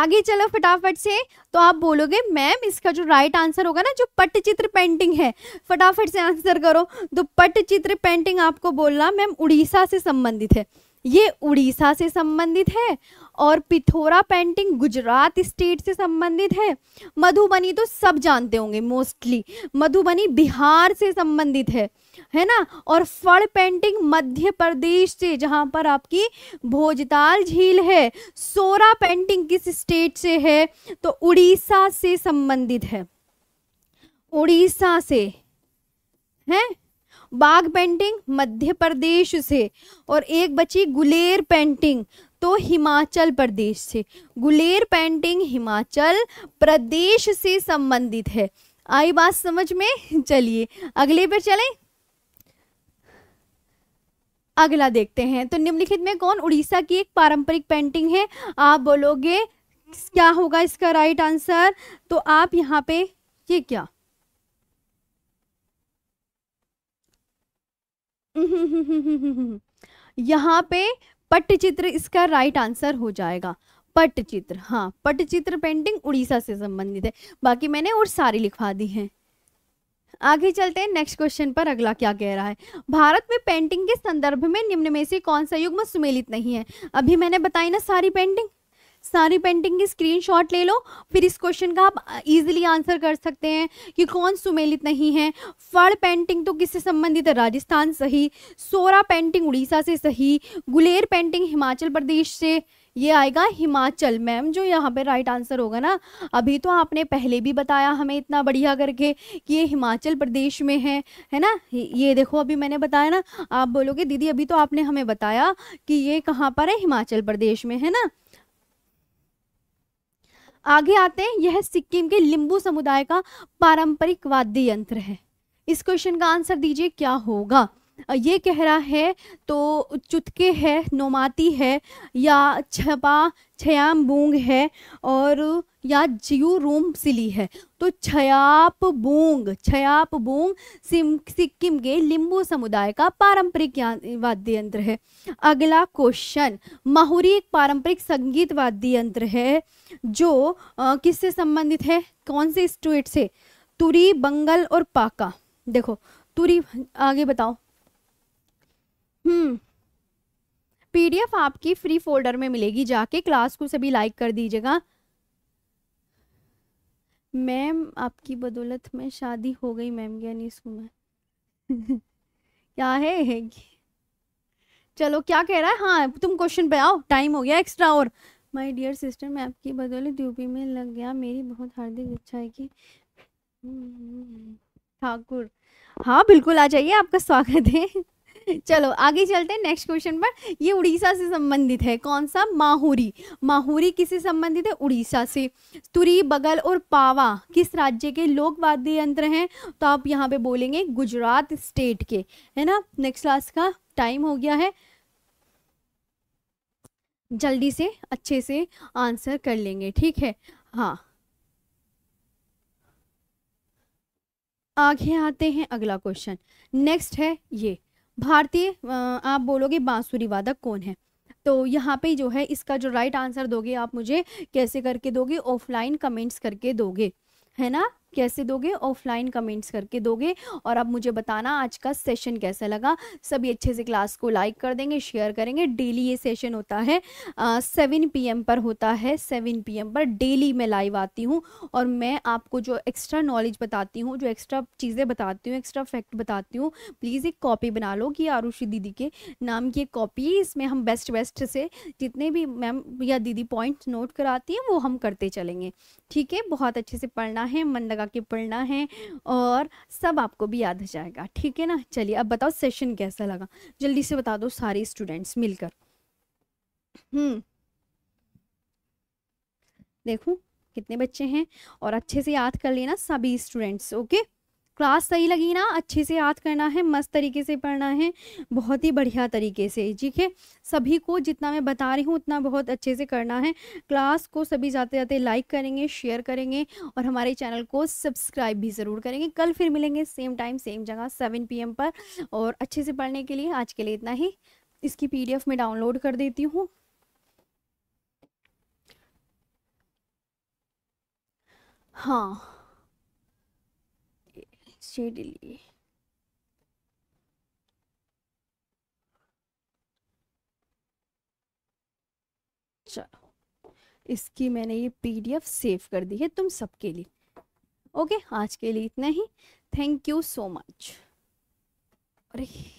आगे चलो फटाफट से तो आप बोलोगे मैम इसका जो राइट आंसर होगा ना जो पटचित्र पेंटिंग है फटाफट से आंसर करो तो पटचित्र पेंटिंग आपको बोलना मैम उड़ीसा से संबंधित है ये उड़ीसा से संबंधित है और पिथौरा पेंटिंग गुजरात स्टेट से संबंधित है मधुबनी तो सब जानते होंगे मोस्टली मधुबनी बिहार से संबंधित है है ना और फल पेंटिंग मध्य प्रदेश से जहाँ पर आपकी भोजताल झील है सोरा पेंटिंग किस स्टेट से है तो उड़ीसा से संबंधित है उड़ीसा से है बाघ पेंटिंग मध्य प्रदेश से और एक बची गुलेर पेंटिंग तो हिमाचल प्रदेश से गुलेर पेंटिंग हिमाचल प्रदेश से संबंधित है आई बात समझ में चलिए अगले पर चलें अगला देखते हैं तो निम्नलिखित में कौन उड़ीसा की एक पारंपरिक पेंटिंग है आप बोलोगे क्या होगा इसका राइट आंसर तो आप यहाँ पे ये क्या <laughs> यहाँ पे पट्टचित्र इसका राइट आंसर हो जाएगा पट्टचित्र हाँ पट्टचित्र पेंटिंग उड़ीसा से संबंधित है बाकी मैंने और सारी लिखवा दी हैं आगे चलते हैं नेक्स्ट क्वेश्चन पर अगला क्या कह रहा है भारत में पेंटिंग के संदर्भ में निम्न में से कौन सा युग्म सुमेलित नहीं है अभी मैंने बताई ना सारी पेंटिंग सारी पेंटिंग की स्क्रीनशॉट ले लो फिर इस क्वेश्चन का आप इजीली आंसर कर सकते हैं कि कौन सुमेलित नहीं है फड़ पेंटिंग तो किससे संबंधित है राजस्थान सही सोरा पेंटिंग उड़ीसा से सही गुलेर पेंटिंग हिमाचल प्रदेश से ये आएगा हिमाचल मैम जो यहाँ पे राइट आंसर होगा ना अभी तो आपने पहले भी बताया हमें इतना बढ़िया करके कि ये हिमाचल प्रदेश में है है ना ये देखो अभी मैंने बताया ना आप बोलोगे दीदी अभी तो आपने हमें बताया कि ये कहाँ पर है हिमाचल प्रदेश में है ना आगे आते हैं यह सिक्किम के लिंबू समुदाय का पारंपरिक वाद्य यंत्र है इस क्वेश्चन का आंसर दीजिए क्या होगा ये कह रहा है तो चुटके है नोमाती है या छपा छयाम बूंग है और या जियू रूम सिली है तो छयाप बोंग छयाप बोंग सिक्किम के लिंबू समुदाय का पारंपरिक वाद्य यंत्र है अगला क्वेश्चन माहुरी एक पारंपरिक संगीत वाद्य यंत्र है जो किससे संबंधित है कौन से स्टेट से तुरी बंगल और पाका देखो तुरी आगे बताओ हम्म पीडीएफ आपकी फ्री फोल्डर में मिलेगी जाके क्लास को सभी लाइक कर दीजिएगा मैम आपकी बदौलत में शादी हो गई मैम क्या नहीं सुना क्या है चलो क्या कह रहा है हाँ तुम क्वेश्चन पे आओ टाइम हो गया एक्स्ट्रा और माय डियर सिस्टर मैं आपकी बदौलत यूपी में लग गया मेरी बहुत हार्दिक इच्छा है कि हम्म, ठाकुर हाँ बिल्कुल आ जाइए आपका स्वागत है चलो आगे चलते हैं नेक्स्ट क्वेश्चन पर ये उड़ीसा से संबंधित है कौन सा माहूरी माहूरी किससे संबंधित है उड़ीसा से तुरी बगल और पावा किस राज्य के लोक वाद्य यंत्र हैं तो आप यहाँ पे बोलेंगे गुजरात स्टेट के है ना नेक्स्ट क्लास का टाइम हो गया है जल्दी से अच्छे से आंसर कर लेंगे ठीक है हाँ आगे आते हैं अगला क्वेश्चन नेक्स्ट है ये भारतीय आप बोलोगे बांसुरी वादक कौन है तो यहाँ पे जो है इसका जो राइट आंसर दोगे आप मुझे कैसे करके दोगे ऑफलाइन कमेंट्स करके दोगे है ना कैसे दोगे ऑफलाइन कमेंट्स करके दोगे और अब मुझे बताना आज का सेशन कैसा लगा सभी अच्छे से क्लास को लाइक कर देंगे शेयर करेंगे डेली ये सेशन होता है सेवन पी पर होता है सेवन पी पर डेली मैं लाइव आती हूँ और मैं आपको जो एक्स्ट्रा नॉलेज बताती हूँ जो एक्स्ट्रा चीज़ें बताती हूँ एक्स्ट्रा फैक्ट बताती हूँ प्लीज़ एक कॉपी बना लो कि आरुषि दीदी के नाम की एक कॉपी है इसमें हम बेस्ट बेस्ट से जितने भी मैम या दीदी पॉइंट नोट कराती हैं वो हम करते चलेंगे ठीक है बहुत अच्छे से पढ़ना है मन लगा के पढ़ना है और सब आपको भी याद हो जाएगा ठीक है ना चलिए अब बताओ सेशन कैसा लगा जल्दी से बता दो सारे स्टूडेंट्स मिलकर हम्म देखो कितने बच्चे हैं और अच्छे से याद कर लेना सभी स्टूडेंट्स ओके क्लास सही लगी ना अच्छे से याद करना है मस्त तरीके से पढ़ना है बहुत ही बढ़िया तरीके से ठीक है सभी को जितना मैं बता रही हूँ उतना बहुत अच्छे से करना है क्लास को सभी जाते जाते लाइक करेंगे शेयर करेंगे और हमारे चैनल को सब्सक्राइब भी ज़रूर करेंगे कल फिर मिलेंगे सेम टाइम सेम जगह सेवन पी पर और अच्छे से पढ़ने के लिए आज के लिए इतना ही इसकी पी में डाउनलोड कर देती हूँ हाँ steadily. चलो इसकी मैंने ये पीडीएफ सेव कर दी है तुम सबके लिए ओके आज के लिए इतना ही थैंक यू सो मच अरे